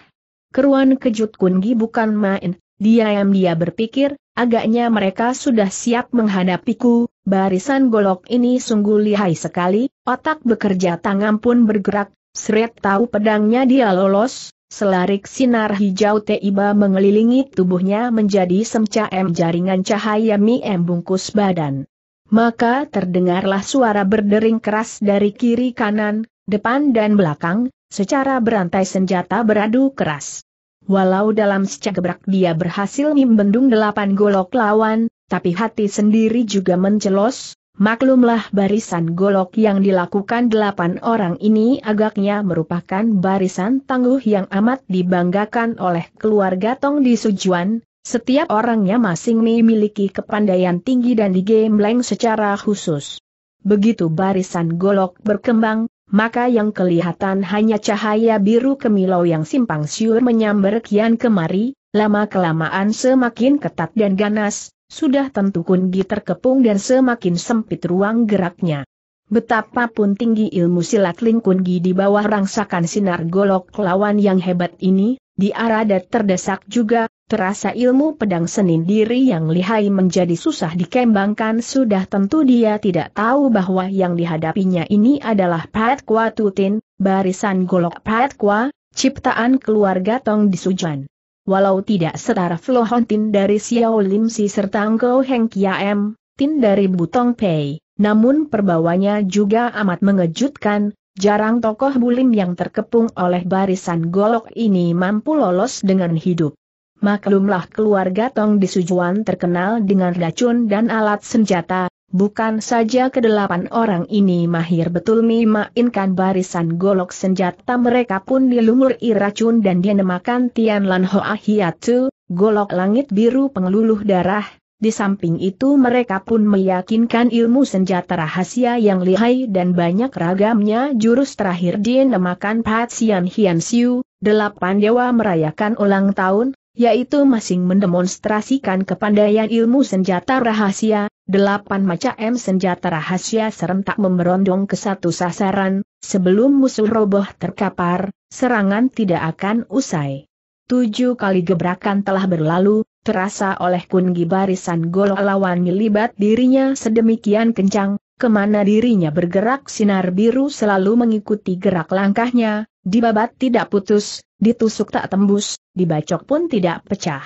Keruan kejut Kungi bukan main, dia yang dia berpikir, Agaknya mereka sudah siap menghadapiku, barisan golok ini sungguh lihai sekali, otak bekerja tangan pun bergerak, seret tahu pedangnya dia lolos, selarik sinar hijau tiba mengelilingi tubuhnya menjadi semca em jaringan cahaya mi bungkus badan. Maka terdengarlah suara berdering keras dari kiri kanan, depan dan belakang, secara berantai senjata beradu keras. Walau dalam secagebrak dia berhasil membendung delapan golok lawan, tapi hati sendiri juga mencelos, maklumlah barisan golok yang dilakukan delapan orang ini agaknya merupakan barisan tangguh yang amat dibanggakan oleh keluarga Tong di Sujuan, setiap orangnya masing memiliki kepandaian tinggi dan digemleng secara khusus. Begitu barisan golok berkembang, maka yang kelihatan hanya cahaya biru kemilau yang simpang siur menyambar kian kemari, lama-kelamaan semakin ketat dan ganas, sudah tentu Kungi terkepung dan semakin sempit ruang geraknya. Betapapun tinggi ilmu silat Ling Kungi di bawah rangsakan sinar golok lawan yang hebat ini, di dan terdesak juga, Terasa ilmu pedang senin diri yang lihai menjadi susah dikembangkan sudah tentu dia tidak tahu bahwa yang dihadapinya ini adalah Pat Kwa Tutin, barisan golok Pat Kwa, ciptaan keluarga Tong di Sujuan. Walau tidak setara flohontin dari Xiao Lim Si serta Ngo Heng Kiam, Tin dari Butong Pei, namun perbawanya juga amat mengejutkan, jarang tokoh bulim yang terkepung oleh barisan golok ini mampu lolos dengan hidup. Maklumlah keluarga Tong di Sujuan terkenal dengan racun dan alat senjata, bukan saja kedelapan orang ini mahir betul memainkan barisan golok senjata mereka pun dilumuri racun dan dinamakan Tian Lan Hoa Hiatu, golok langit biru pengeluluh darah, di samping itu mereka pun meyakinkan ilmu senjata rahasia yang lihai dan banyak ragamnya jurus terakhir dinamakan Patsian Hian Siu, delapan dewa merayakan ulang tahun, yaitu masing mendemonstrasikan kepandaian ilmu senjata rahasia, delapan macam senjata rahasia serentak memberondong ke satu sasaran, sebelum musuh roboh terkapar, serangan tidak akan usai. Tujuh kali gebrakan telah berlalu, terasa oleh kungi barisan gol lawan melibat dirinya sedemikian kencang, kemana dirinya bergerak sinar biru selalu mengikuti gerak langkahnya, dibabat tidak putus, Ditusuk tak tembus, dibacok pun tidak pecah.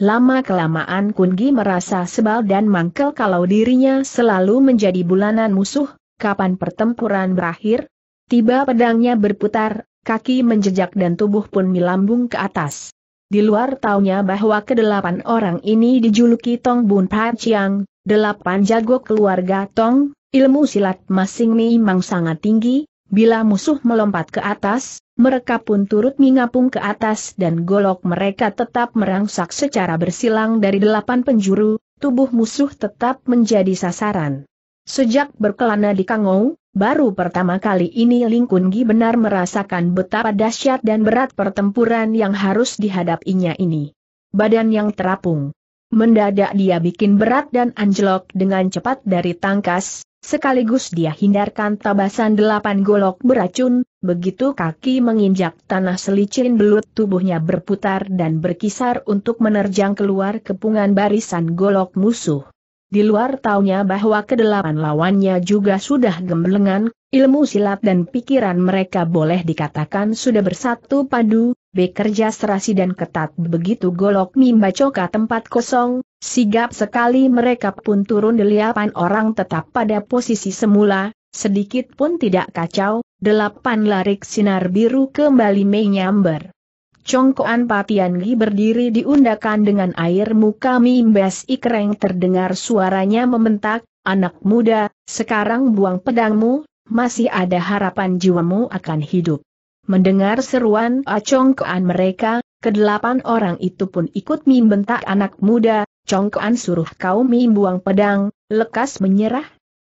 Lama-kelamaan Kungi merasa sebal dan mangkel kalau dirinya selalu menjadi bulanan musuh, kapan pertempuran berakhir? Tiba pedangnya berputar, kaki menjejak dan tubuh pun melambung ke atas. Di luar taunya bahwa kedelapan orang ini dijuluki Tong Bun Chiang, delapan jago keluarga Tong, ilmu silat masing memang sangat tinggi, bila musuh melompat ke atas, mereka pun turut mengapung ke atas dan golok mereka tetap merangsak secara bersilang dari delapan penjuru, tubuh musuh tetap menjadi sasaran. Sejak berkelana di Kangou, baru pertama kali ini Ling Kun benar merasakan betapa dahsyat dan berat pertempuran yang harus dihadapinya ini. Badan yang terapung. Mendadak dia bikin berat dan anjlok dengan cepat dari tangkas, Sekaligus dia hindarkan tabasan delapan golok beracun, begitu kaki menginjak tanah selicin belut tubuhnya berputar dan berkisar untuk menerjang keluar kepungan barisan golok musuh. Di luar taunya bahwa kedelapan lawannya juga sudah gemblengan, ilmu silat dan pikiran mereka boleh dikatakan sudah bersatu padu, bekerja serasi dan ketat begitu golok mimba coka tempat kosong, sigap sekali mereka pun turun delapan orang tetap pada posisi semula, sedikit pun tidak kacau, delapan larik sinar biru kembali menyambar. Congkoan Patiangi berdiri diundakan dengan air muka mimbas ikreng terdengar suaranya membentak, anak muda, sekarang buang pedangmu, masih ada harapan jiwamu akan hidup. Mendengar seruan acongkoan mereka, kedelapan orang itu pun ikut membentak anak muda, congkoan suruh kau membuang pedang, lekas menyerah.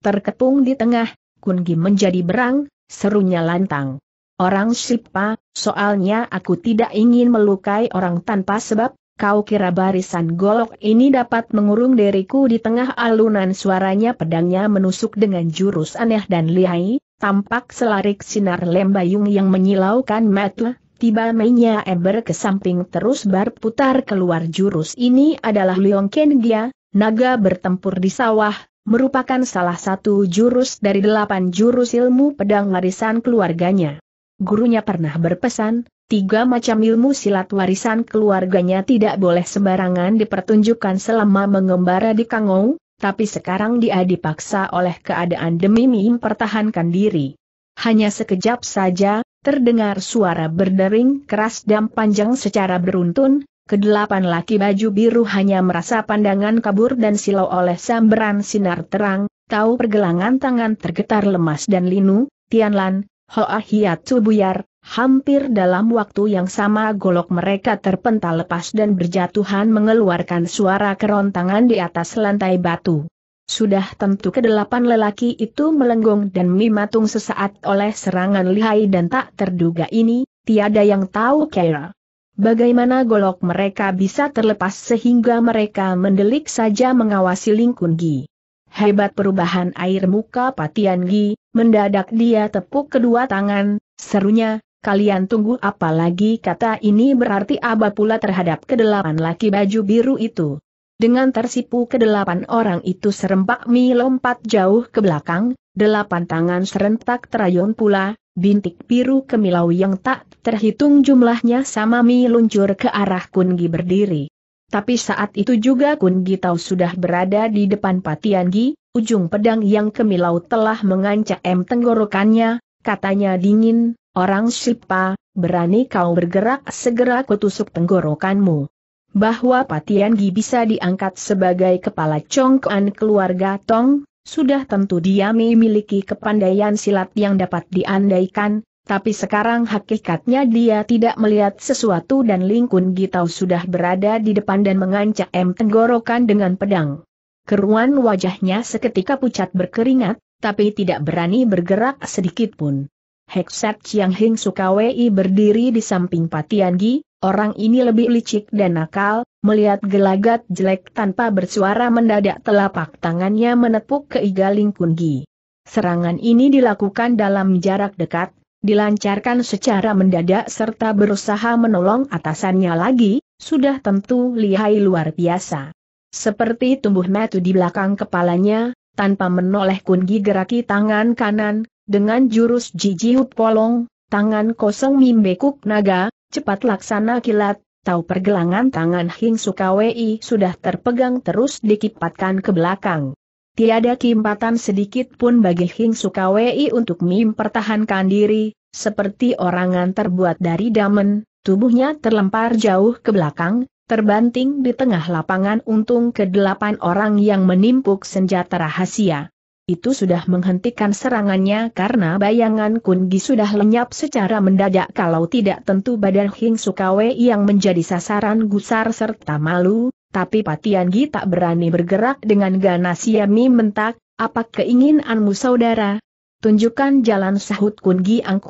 Terkepung di tengah, Kungi menjadi berang, serunya lantang. Orang Sipa, soalnya aku tidak ingin melukai orang tanpa sebab, kau kira barisan golok ini dapat mengurung diriku di tengah alunan suaranya pedangnya menusuk dengan jurus aneh dan lihai, Tampak selarik sinar lembayung yang menyilaukan mata, tiba mainnya Eber ke samping terus berputar keluar jurus ini adalah Leong Kengia, naga bertempur di sawah, merupakan salah satu jurus dari delapan jurus ilmu pedang warisan keluarganya. Gurunya pernah berpesan, tiga macam ilmu silat warisan keluarganya tidak boleh sembarangan dipertunjukkan selama mengembara di Kangou, tapi sekarang dia dipaksa oleh keadaan demi mempertahankan diri. Hanya sekejap saja, terdengar suara berdering keras dan panjang secara beruntun, kedelapan laki baju biru hanya merasa pandangan kabur dan silau oleh samberan sinar terang, tahu pergelangan tangan tergetar lemas dan linu, Tianlan, Hoa Hiat Buyar, Hampir dalam waktu yang sama golok mereka terpental lepas dan berjatuhan mengeluarkan suara kerontangan di atas lantai batu. Sudah tentu kedelapan lelaki itu melenggong dan mimatung sesaat oleh serangan lihai dan tak terduga ini, tiada yang tahu kira. Bagaimana golok mereka bisa terlepas sehingga mereka mendelik saja mengawasi Lingkun Gi. Hebat perubahan air muka Patian Gi, mendadak dia tepuk kedua tangan, serunya, Kalian tunggu apa lagi kata ini berarti aba pula terhadap kedelapan laki baju biru itu. Dengan tersipu kedelapan orang itu serempak mi lompat jauh ke belakang, delapan tangan serentak terayun pula, bintik biru kemilau yang tak terhitung jumlahnya sama mi luncur ke arah Kungi berdiri. Tapi saat itu juga Kungi tahu sudah berada di depan Patiangi, ujung pedang yang kemilau telah mengancam tenggorokannya, katanya dingin, Orang Sipa, berani kau bergerak segera kutusuk tenggorokanmu. Bahwa Patiangi bisa diangkat sebagai kepala congkoan keluarga Tong, sudah tentu dia memiliki kepandaian silat yang dapat diandaikan, tapi sekarang hakikatnya dia tidak melihat sesuatu dan Lingkun Gitau sudah berada di depan dan mengancam M tenggorokan dengan pedang. Keruan wajahnya seketika pucat berkeringat, tapi tidak berani bergerak sedikit pun. Heksat Chiang Hing Sukawei berdiri di samping Patian Gi, orang ini lebih licik dan nakal, melihat gelagat jelek tanpa bersuara mendadak telapak tangannya menepuk ke iga Lingkun Gi. Serangan ini dilakukan dalam jarak dekat, dilancarkan secara mendadak serta berusaha menolong atasannya lagi, sudah tentu lihai luar biasa. Seperti tumbuh metu di belakang kepalanya, tanpa menoleh Kungi geraki tangan kanan, dengan jurus Jijiu Polong, tangan kosong Mimbekuk Naga, cepat laksana kilat, tahu pergelangan tangan Hing Sukawei sudah terpegang terus dikipatkan ke belakang. Tiada kimpatan sedikit pun bagi Hing Sukawei untuk mempertahankan diri, seperti orangan terbuat dari damen, tubuhnya terlempar jauh ke belakang, terbanting di tengah lapangan untung ke delapan orang yang menimpuk senjata rahasia itu sudah menghentikan serangannya karena bayangan Kungi sudah lenyap secara mendadak kalau tidak tentu badan Hing Sukawe yang menjadi sasaran gusar serta malu, tapi Patian Gi tak berani bergerak dengan ganas Yami mentak, apa keinginanmu saudara? Tunjukkan jalan sahut Kungi Game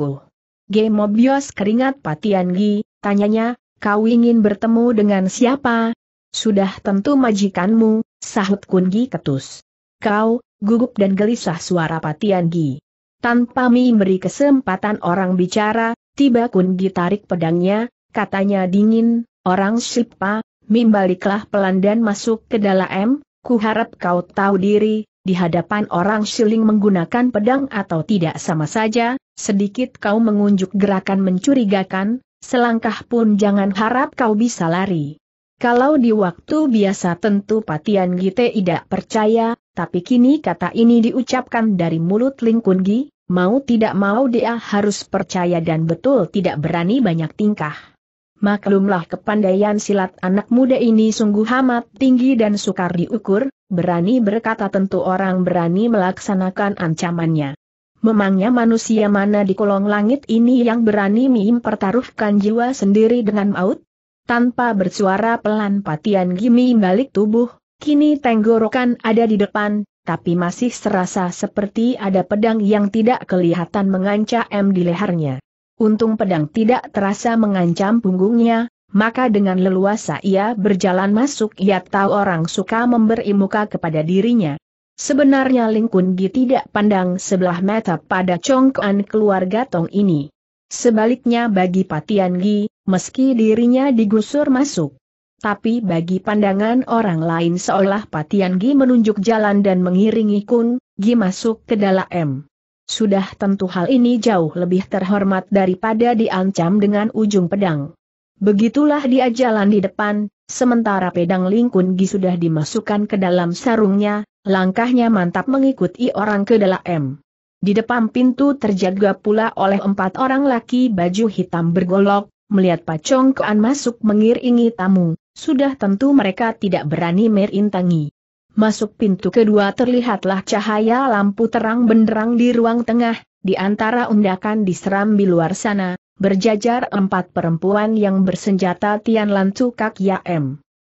Gemobios keringat Patian Gi, tanyanya, kau ingin bertemu dengan siapa? Sudah tentu majikanmu, sahut Kungi ketus. Kau, gugup dan gelisah suara Patian Gi. Tanpa memberi kesempatan orang bicara, tiba kun ditarik pedangnya, katanya dingin, orang sipa, mimbaliklah baliklah pelan dan masuk ke dalam, ku harap kau tahu diri, di hadapan orang siling menggunakan pedang atau tidak sama saja, sedikit kau mengunjuk gerakan mencurigakan, selangkah pun jangan harap kau bisa lari. Kalau di waktu biasa tentu Patian Gite tidak percaya, tapi kini kata ini diucapkan dari mulut Ling Kun mau tidak mau dia harus percaya dan betul tidak berani banyak tingkah. Maklumlah kepandaian silat anak muda ini sungguh amat tinggi dan sukar diukur, berani berkata tentu orang berani melaksanakan ancamannya. Memangnya manusia mana di kolong langit ini yang berani mempertaruhkan jiwa sendiri dengan maut? Tanpa bersuara pelan Patian Gimi balik tubuh, Kini tenggorokan ada di depan, tapi masih serasa seperti ada pedang yang tidak kelihatan mengancam di lehernya. Untung pedang tidak terasa mengancam punggungnya, maka dengan leluasa ia berjalan masuk ia tahu orang suka memberi muka kepada dirinya. Sebenarnya Ling Kun tidak pandang sebelah mata pada congkoan keluarga Tong ini. Sebaliknya bagi Patian Gi, meski dirinya digusur masuk, tapi bagi pandangan orang lain seolah Patian Gi menunjuk jalan dan mengiringi Kun, Gi masuk ke dalam. M. Sudah tentu hal ini jauh lebih terhormat daripada diancam dengan ujung pedang. Begitulah dia jalan di depan, sementara pedang Lingkun Gi sudah dimasukkan ke dalam sarungnya, langkahnya mantap mengikuti orang ke dalam. M. Di depan pintu terjaga pula oleh empat orang laki baju hitam bergolok, melihat Kuan masuk mengiringi tamu, sudah tentu mereka tidak berani merintangi. Masuk pintu kedua terlihatlah cahaya lampu terang benderang di ruang tengah, di antara undakan diseram di luar sana, berjajar empat perempuan yang bersenjata Tian Lan Cukak ya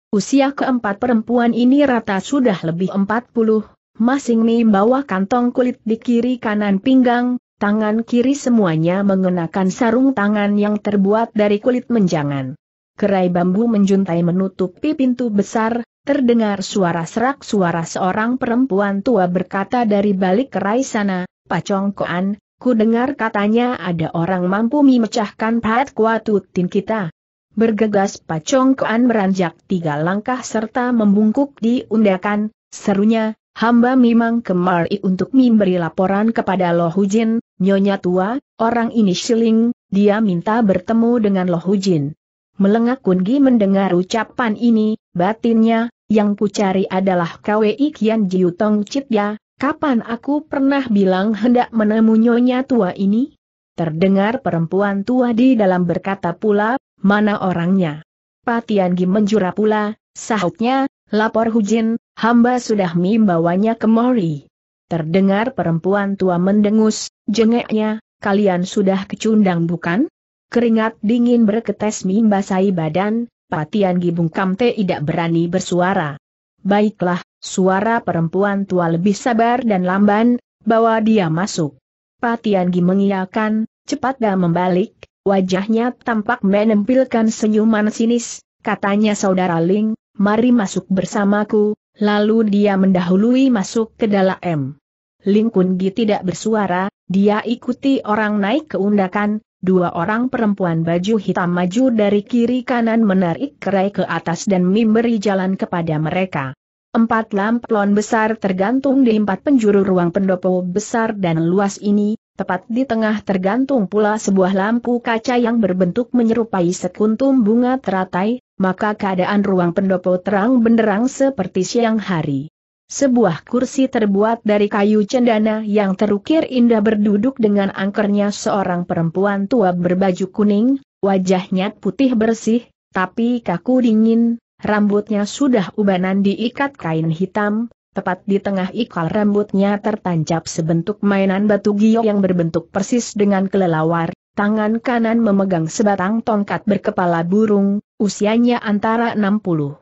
Usia keempat perempuan ini rata sudah lebih empat 40, masing membawa kantong kulit di kiri kanan pinggang, tangan kiri semuanya mengenakan sarung tangan yang terbuat dari kulit menjangan. Kerai bambu menjuntai menutupi pintu besar, terdengar suara serak suara seorang perempuan tua berkata dari balik kerai sana, Pacongkoan, ku dengar katanya ada orang mampu memecahkan pahat kuatutin kita. Bergegas Pacongkoan Koan meranjak tiga langkah serta membungkuk di undakan, serunya, hamba memang kemari untuk memberi laporan kepada Lohujin, nyonya tua, orang ini siling, dia minta bertemu dengan Lohujin. Melengak Kungi mendengar ucapan ini, batinnya, yang kucari adalah KWI Kian Jiutong ya, kapan aku pernah bilang hendak menemu nyonya tua ini? Terdengar perempuan tua di dalam berkata pula, mana orangnya? Patiangi menjura pula, sahutnya, lapor Hujin, hamba sudah membawanya ke Mori. Terdengar perempuan tua mendengus, jengeknya, kalian sudah kecundang bukan? Keringat dingin berketes membasahi badan, Patian Gibungkam tidak berani bersuara. Baiklah, suara perempuan tua lebih sabar dan lamban, bawa dia masuk. Patian Gi mengiyakan, cepat dan membalik, wajahnya tampak menempilkan senyuman sinis, katanya saudara Ling, mari masuk bersamaku, lalu dia mendahului masuk ke dalam. Ling Kun Gi tidak bersuara, dia ikuti orang naik ke undakan, dua orang perempuan baju hitam maju dari kiri kanan menarik kerai ke atas dan memberi jalan kepada mereka. Empat lamplon besar tergantung di empat penjuru ruang pendopo besar dan luas ini, tepat di tengah tergantung pula sebuah lampu kaca yang berbentuk menyerupai sekuntum bunga teratai, maka keadaan ruang pendopo terang benderang seperti siang hari. Sebuah kursi terbuat dari kayu cendana yang terukir indah berduduk dengan angkernya seorang perempuan tua berbaju kuning, wajahnya putih bersih, tapi kaku dingin, rambutnya sudah ubanan diikat kain hitam, tepat di tengah ikal rambutnya tertancap sebentuk mainan batu giok yang berbentuk persis dengan kelelawar, tangan kanan memegang sebatang tongkat berkepala burung, usianya antara 60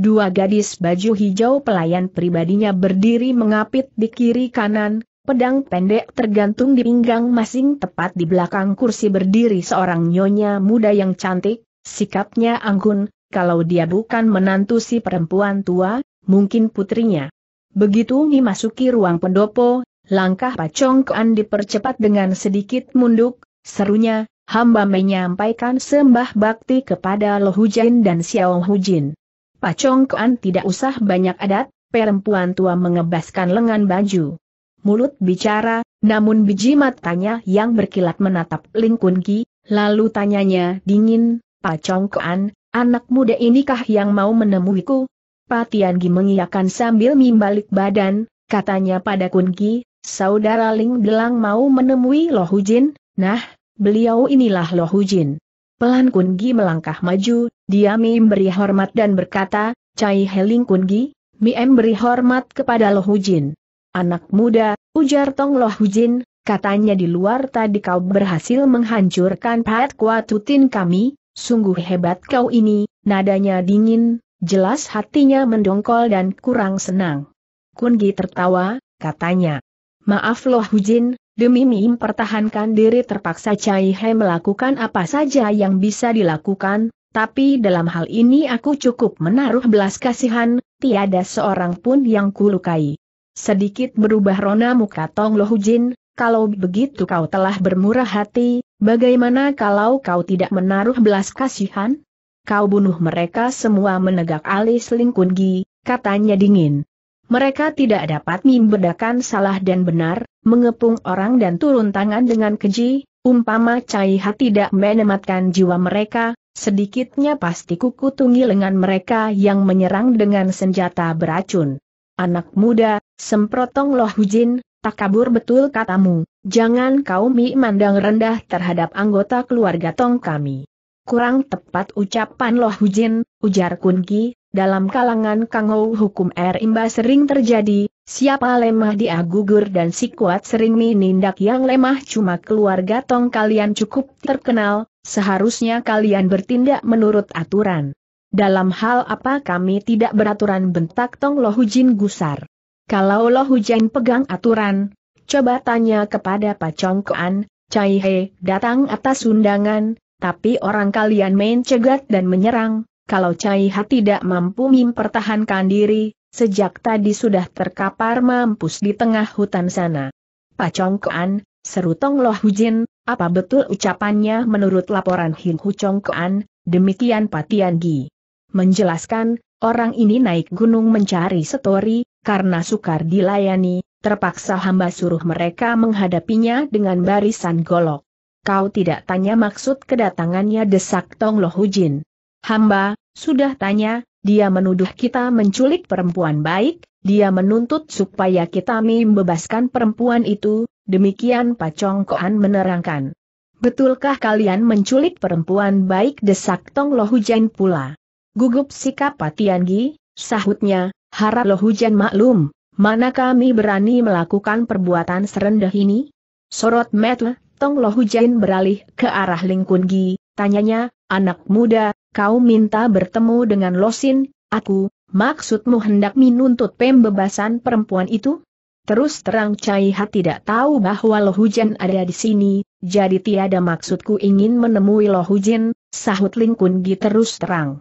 Dua gadis baju hijau pelayan pribadinya berdiri mengapit di kiri kanan, pedang pendek tergantung di pinggang masing tepat di belakang kursi berdiri seorang nyonya muda yang cantik, sikapnya anggun, kalau dia bukan menantu si perempuan tua, mungkin putrinya. Begitu memasuki ruang pendopo, langkah pacongkoan dipercepat dengan sedikit munduk, serunya, hamba menyampaikan sembah bakti kepada Lohujin dan Xiao Hujin. Pacongkoan tidak usah banyak adat, perempuan tua mengebaskan lengan baju. Mulut bicara, namun biji matanya yang berkilat menatap Lingkun Ki, lalu tanyanya dingin, Pacongkoan, anak muda inikah yang mau menemuiku? Patian Gi mengiyakan sambil membalik badan, katanya pada Ki, saudara Ling Delang mau menemui Lohujin, nah, beliau inilah Lohujin. Pelan Kungi melangkah maju, dia beri hormat dan berkata, Cai Heling Kungi, Miem beri hormat kepada Lohujin. Jin. Anak muda, ujar Tong Lohujin, Jin, katanya di luar tadi kau berhasil menghancurkan Pat Kuatutin kami, sungguh hebat kau ini, nadanya dingin, jelas hatinya mendongkol dan kurang senang. Kungi tertawa, katanya. Maaf Loh Hujin, Demi mempertahankan diri terpaksa Cai He melakukan apa saja yang bisa dilakukan, tapi dalam hal ini aku cukup menaruh belas kasihan, tiada seorang pun yang kulukai. Sedikit berubah rona muka Tong Lo Hujin. kalau begitu kau telah bermurah hati, bagaimana kalau kau tidak menaruh belas kasihan? Kau bunuh mereka semua menegak alis Ling Gi, katanya dingin. Mereka tidak dapat membedakan salah dan benar, mengepung orang dan turun tangan dengan keji, umpama Caiha tidak menematkan jiwa mereka, sedikitnya pasti kuku kukutungi lengan mereka yang menyerang dengan senjata beracun. Anak muda, semprotong loh hujin, tak kabur betul katamu, jangan kau mi mandang rendah terhadap anggota keluarga tong kami. Kurang tepat ucapan loh hujin, ujar Kunki, dalam kalangan kangau hukum air imba sering terjadi, siapa lemah dia gugur dan si kuat sering menindak yang lemah cuma keluarga tong kalian cukup terkenal, seharusnya kalian bertindak menurut aturan. Dalam hal apa kami tidak beraturan bentak tong loh hujin gusar. Kalau loh hujan pegang aturan, coba tanya kepada Pak Congkoan, Cai He datang atas undangan, tapi orang kalian main cegat dan menyerang, kalau Cai Ha tidak mampu mempertahankan diri, sejak tadi sudah terkapar mampus di tengah hutan sana. Kean, seru Tong Loh Hujin, apa betul ucapannya menurut laporan Hin Hu Kean? demikian Patian Gi. Menjelaskan, orang ini naik gunung mencari setori, karena sukar dilayani, terpaksa hamba suruh mereka menghadapinya dengan barisan golok. Kau tidak tanya maksud kedatangannya desak Tong Loh Hujin. Hamba, sudah tanya, dia menuduh kita menculik perempuan baik, dia menuntut supaya kita membebaskan perempuan itu, demikian Pak Congkoan menerangkan. Betulkah kalian menculik perempuan baik desak Tong Lo Hujan pula? Gugup sikap Tiangi, sahutnya, harap Lo Hujan maklum, mana kami berani melakukan perbuatan serendah ini? Sorot metle, Tong Lo Hujan beralih ke arah Lingkungi, tanyanya, anak muda, kau minta bertemu dengan Losin, aku, maksudmu hendak menuntut pembebasan perempuan itu? Terus terang Cai Ha tidak tahu bahwa Lo Hujan ada di sini, jadi tiada maksudku ingin menemui Lo Hujan, sahut Kun Gi terus terang.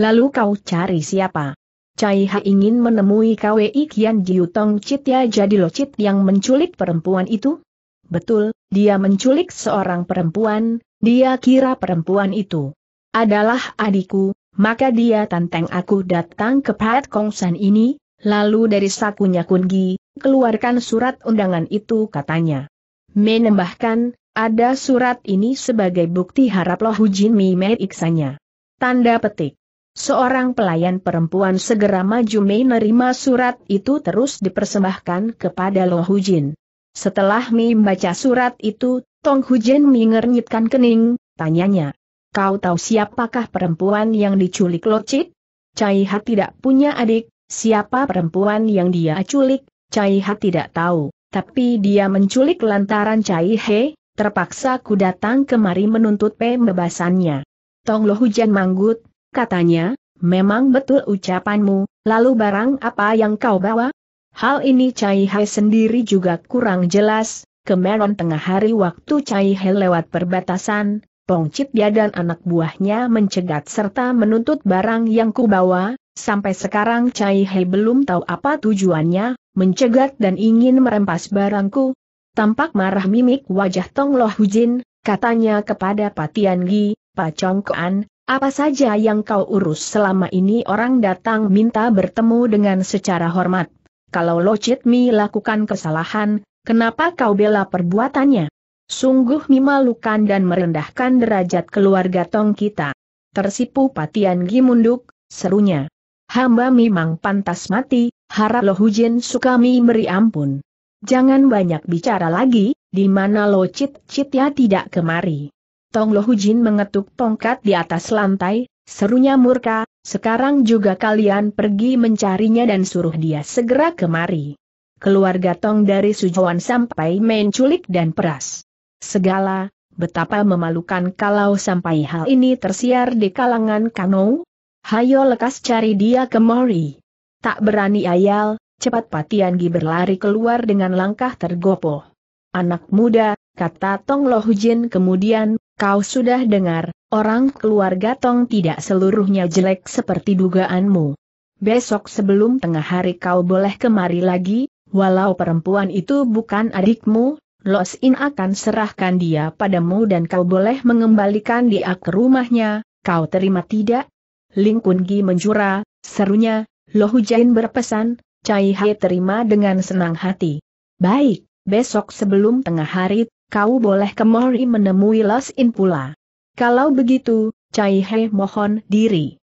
Lalu kau cari siapa? Cai Ha ingin menemui KWI Kian Jiutong Cit ya jadi Lochit yang menculik perempuan itu? Betul, dia menculik seorang perempuan, dia kira perempuan itu adalah adikku, maka dia tentang aku datang ke Pat Kongsan ini, lalu dari sakunya Kungi, keluarkan surat undangan itu katanya. Menambahkan, ada surat ini sebagai bukti harap Loh Hujin Mi meriksanya. Tanda petik. Seorang pelayan perempuan segera maju menerima surat itu terus dipersembahkan kepada Loh Hujin. Setelah Mi membaca surat itu, Tong Hujen mengernyitkan kening, tanyanya. Kau tahu siapakah perempuan yang diculik Locit? Ha tidak punya adik, siapa perempuan yang dia culik? Ha tidak tahu, tapi dia menculik lantaran Caihe, terpaksa ku datang kemari menuntut pembebasannya. Lo hujan manggut, katanya, memang betul ucapanmu, lalu barang apa yang kau bawa? Hal ini Caihe sendiri juga kurang jelas, Kemeron tengah hari waktu Cai He lewat perbatasan, Pongcit dia dan anak buahnya mencegat serta menuntut barang yang kubawa, sampai sekarang Cai Hei belum tahu apa tujuannya, mencegat dan ingin merempas barangku. Tampak marah mimik wajah Tong Loh Hujin, katanya kepada Tian Gi, Pak Kuan, apa saja yang kau urus selama ini orang datang minta bertemu dengan secara hormat. Kalau Lo Chit Mi lakukan kesalahan, kenapa kau bela perbuatannya? Sungguh memalukan dan merendahkan derajat keluarga Tong kita. Tersipu Patian Gimunduk, serunya. Hamba memang pantas mati, harap Lo Hujin Sukami beri ampun. Jangan banyak bicara lagi, di mana Lo Cit Cit ya tidak kemari. Tong Lo Hujin mengetuk tongkat di atas lantai, serunya murka, sekarang juga kalian pergi mencarinya dan suruh dia segera kemari keluarga Tong dari Sujuan sampai menculik dan peras segala, betapa memalukan kalau sampai hal ini tersiar di kalangan Kano. Hayo lekas cari dia ke Mori. Tak berani ayal, cepat Patiangi berlari keluar dengan langkah tergopoh. Anak muda, kata Tong Lohujin kemudian, kau sudah dengar, orang keluarga Tong tidak seluruhnya jelek seperti dugaanmu. Besok sebelum tengah hari kau boleh kemari lagi, walau perempuan itu bukan adikmu, Los In akan serahkan dia padamu dan kau boleh mengembalikan dia ke rumahnya, kau terima tidak? Ling Kun Gi menjura, serunya, Lo Hujain berpesan, Cai Hai terima dengan senang hati. Baik, besok sebelum tengah hari, kau boleh ke Mori menemui Los In pula. Kalau begitu, Cai Hai mohon diri.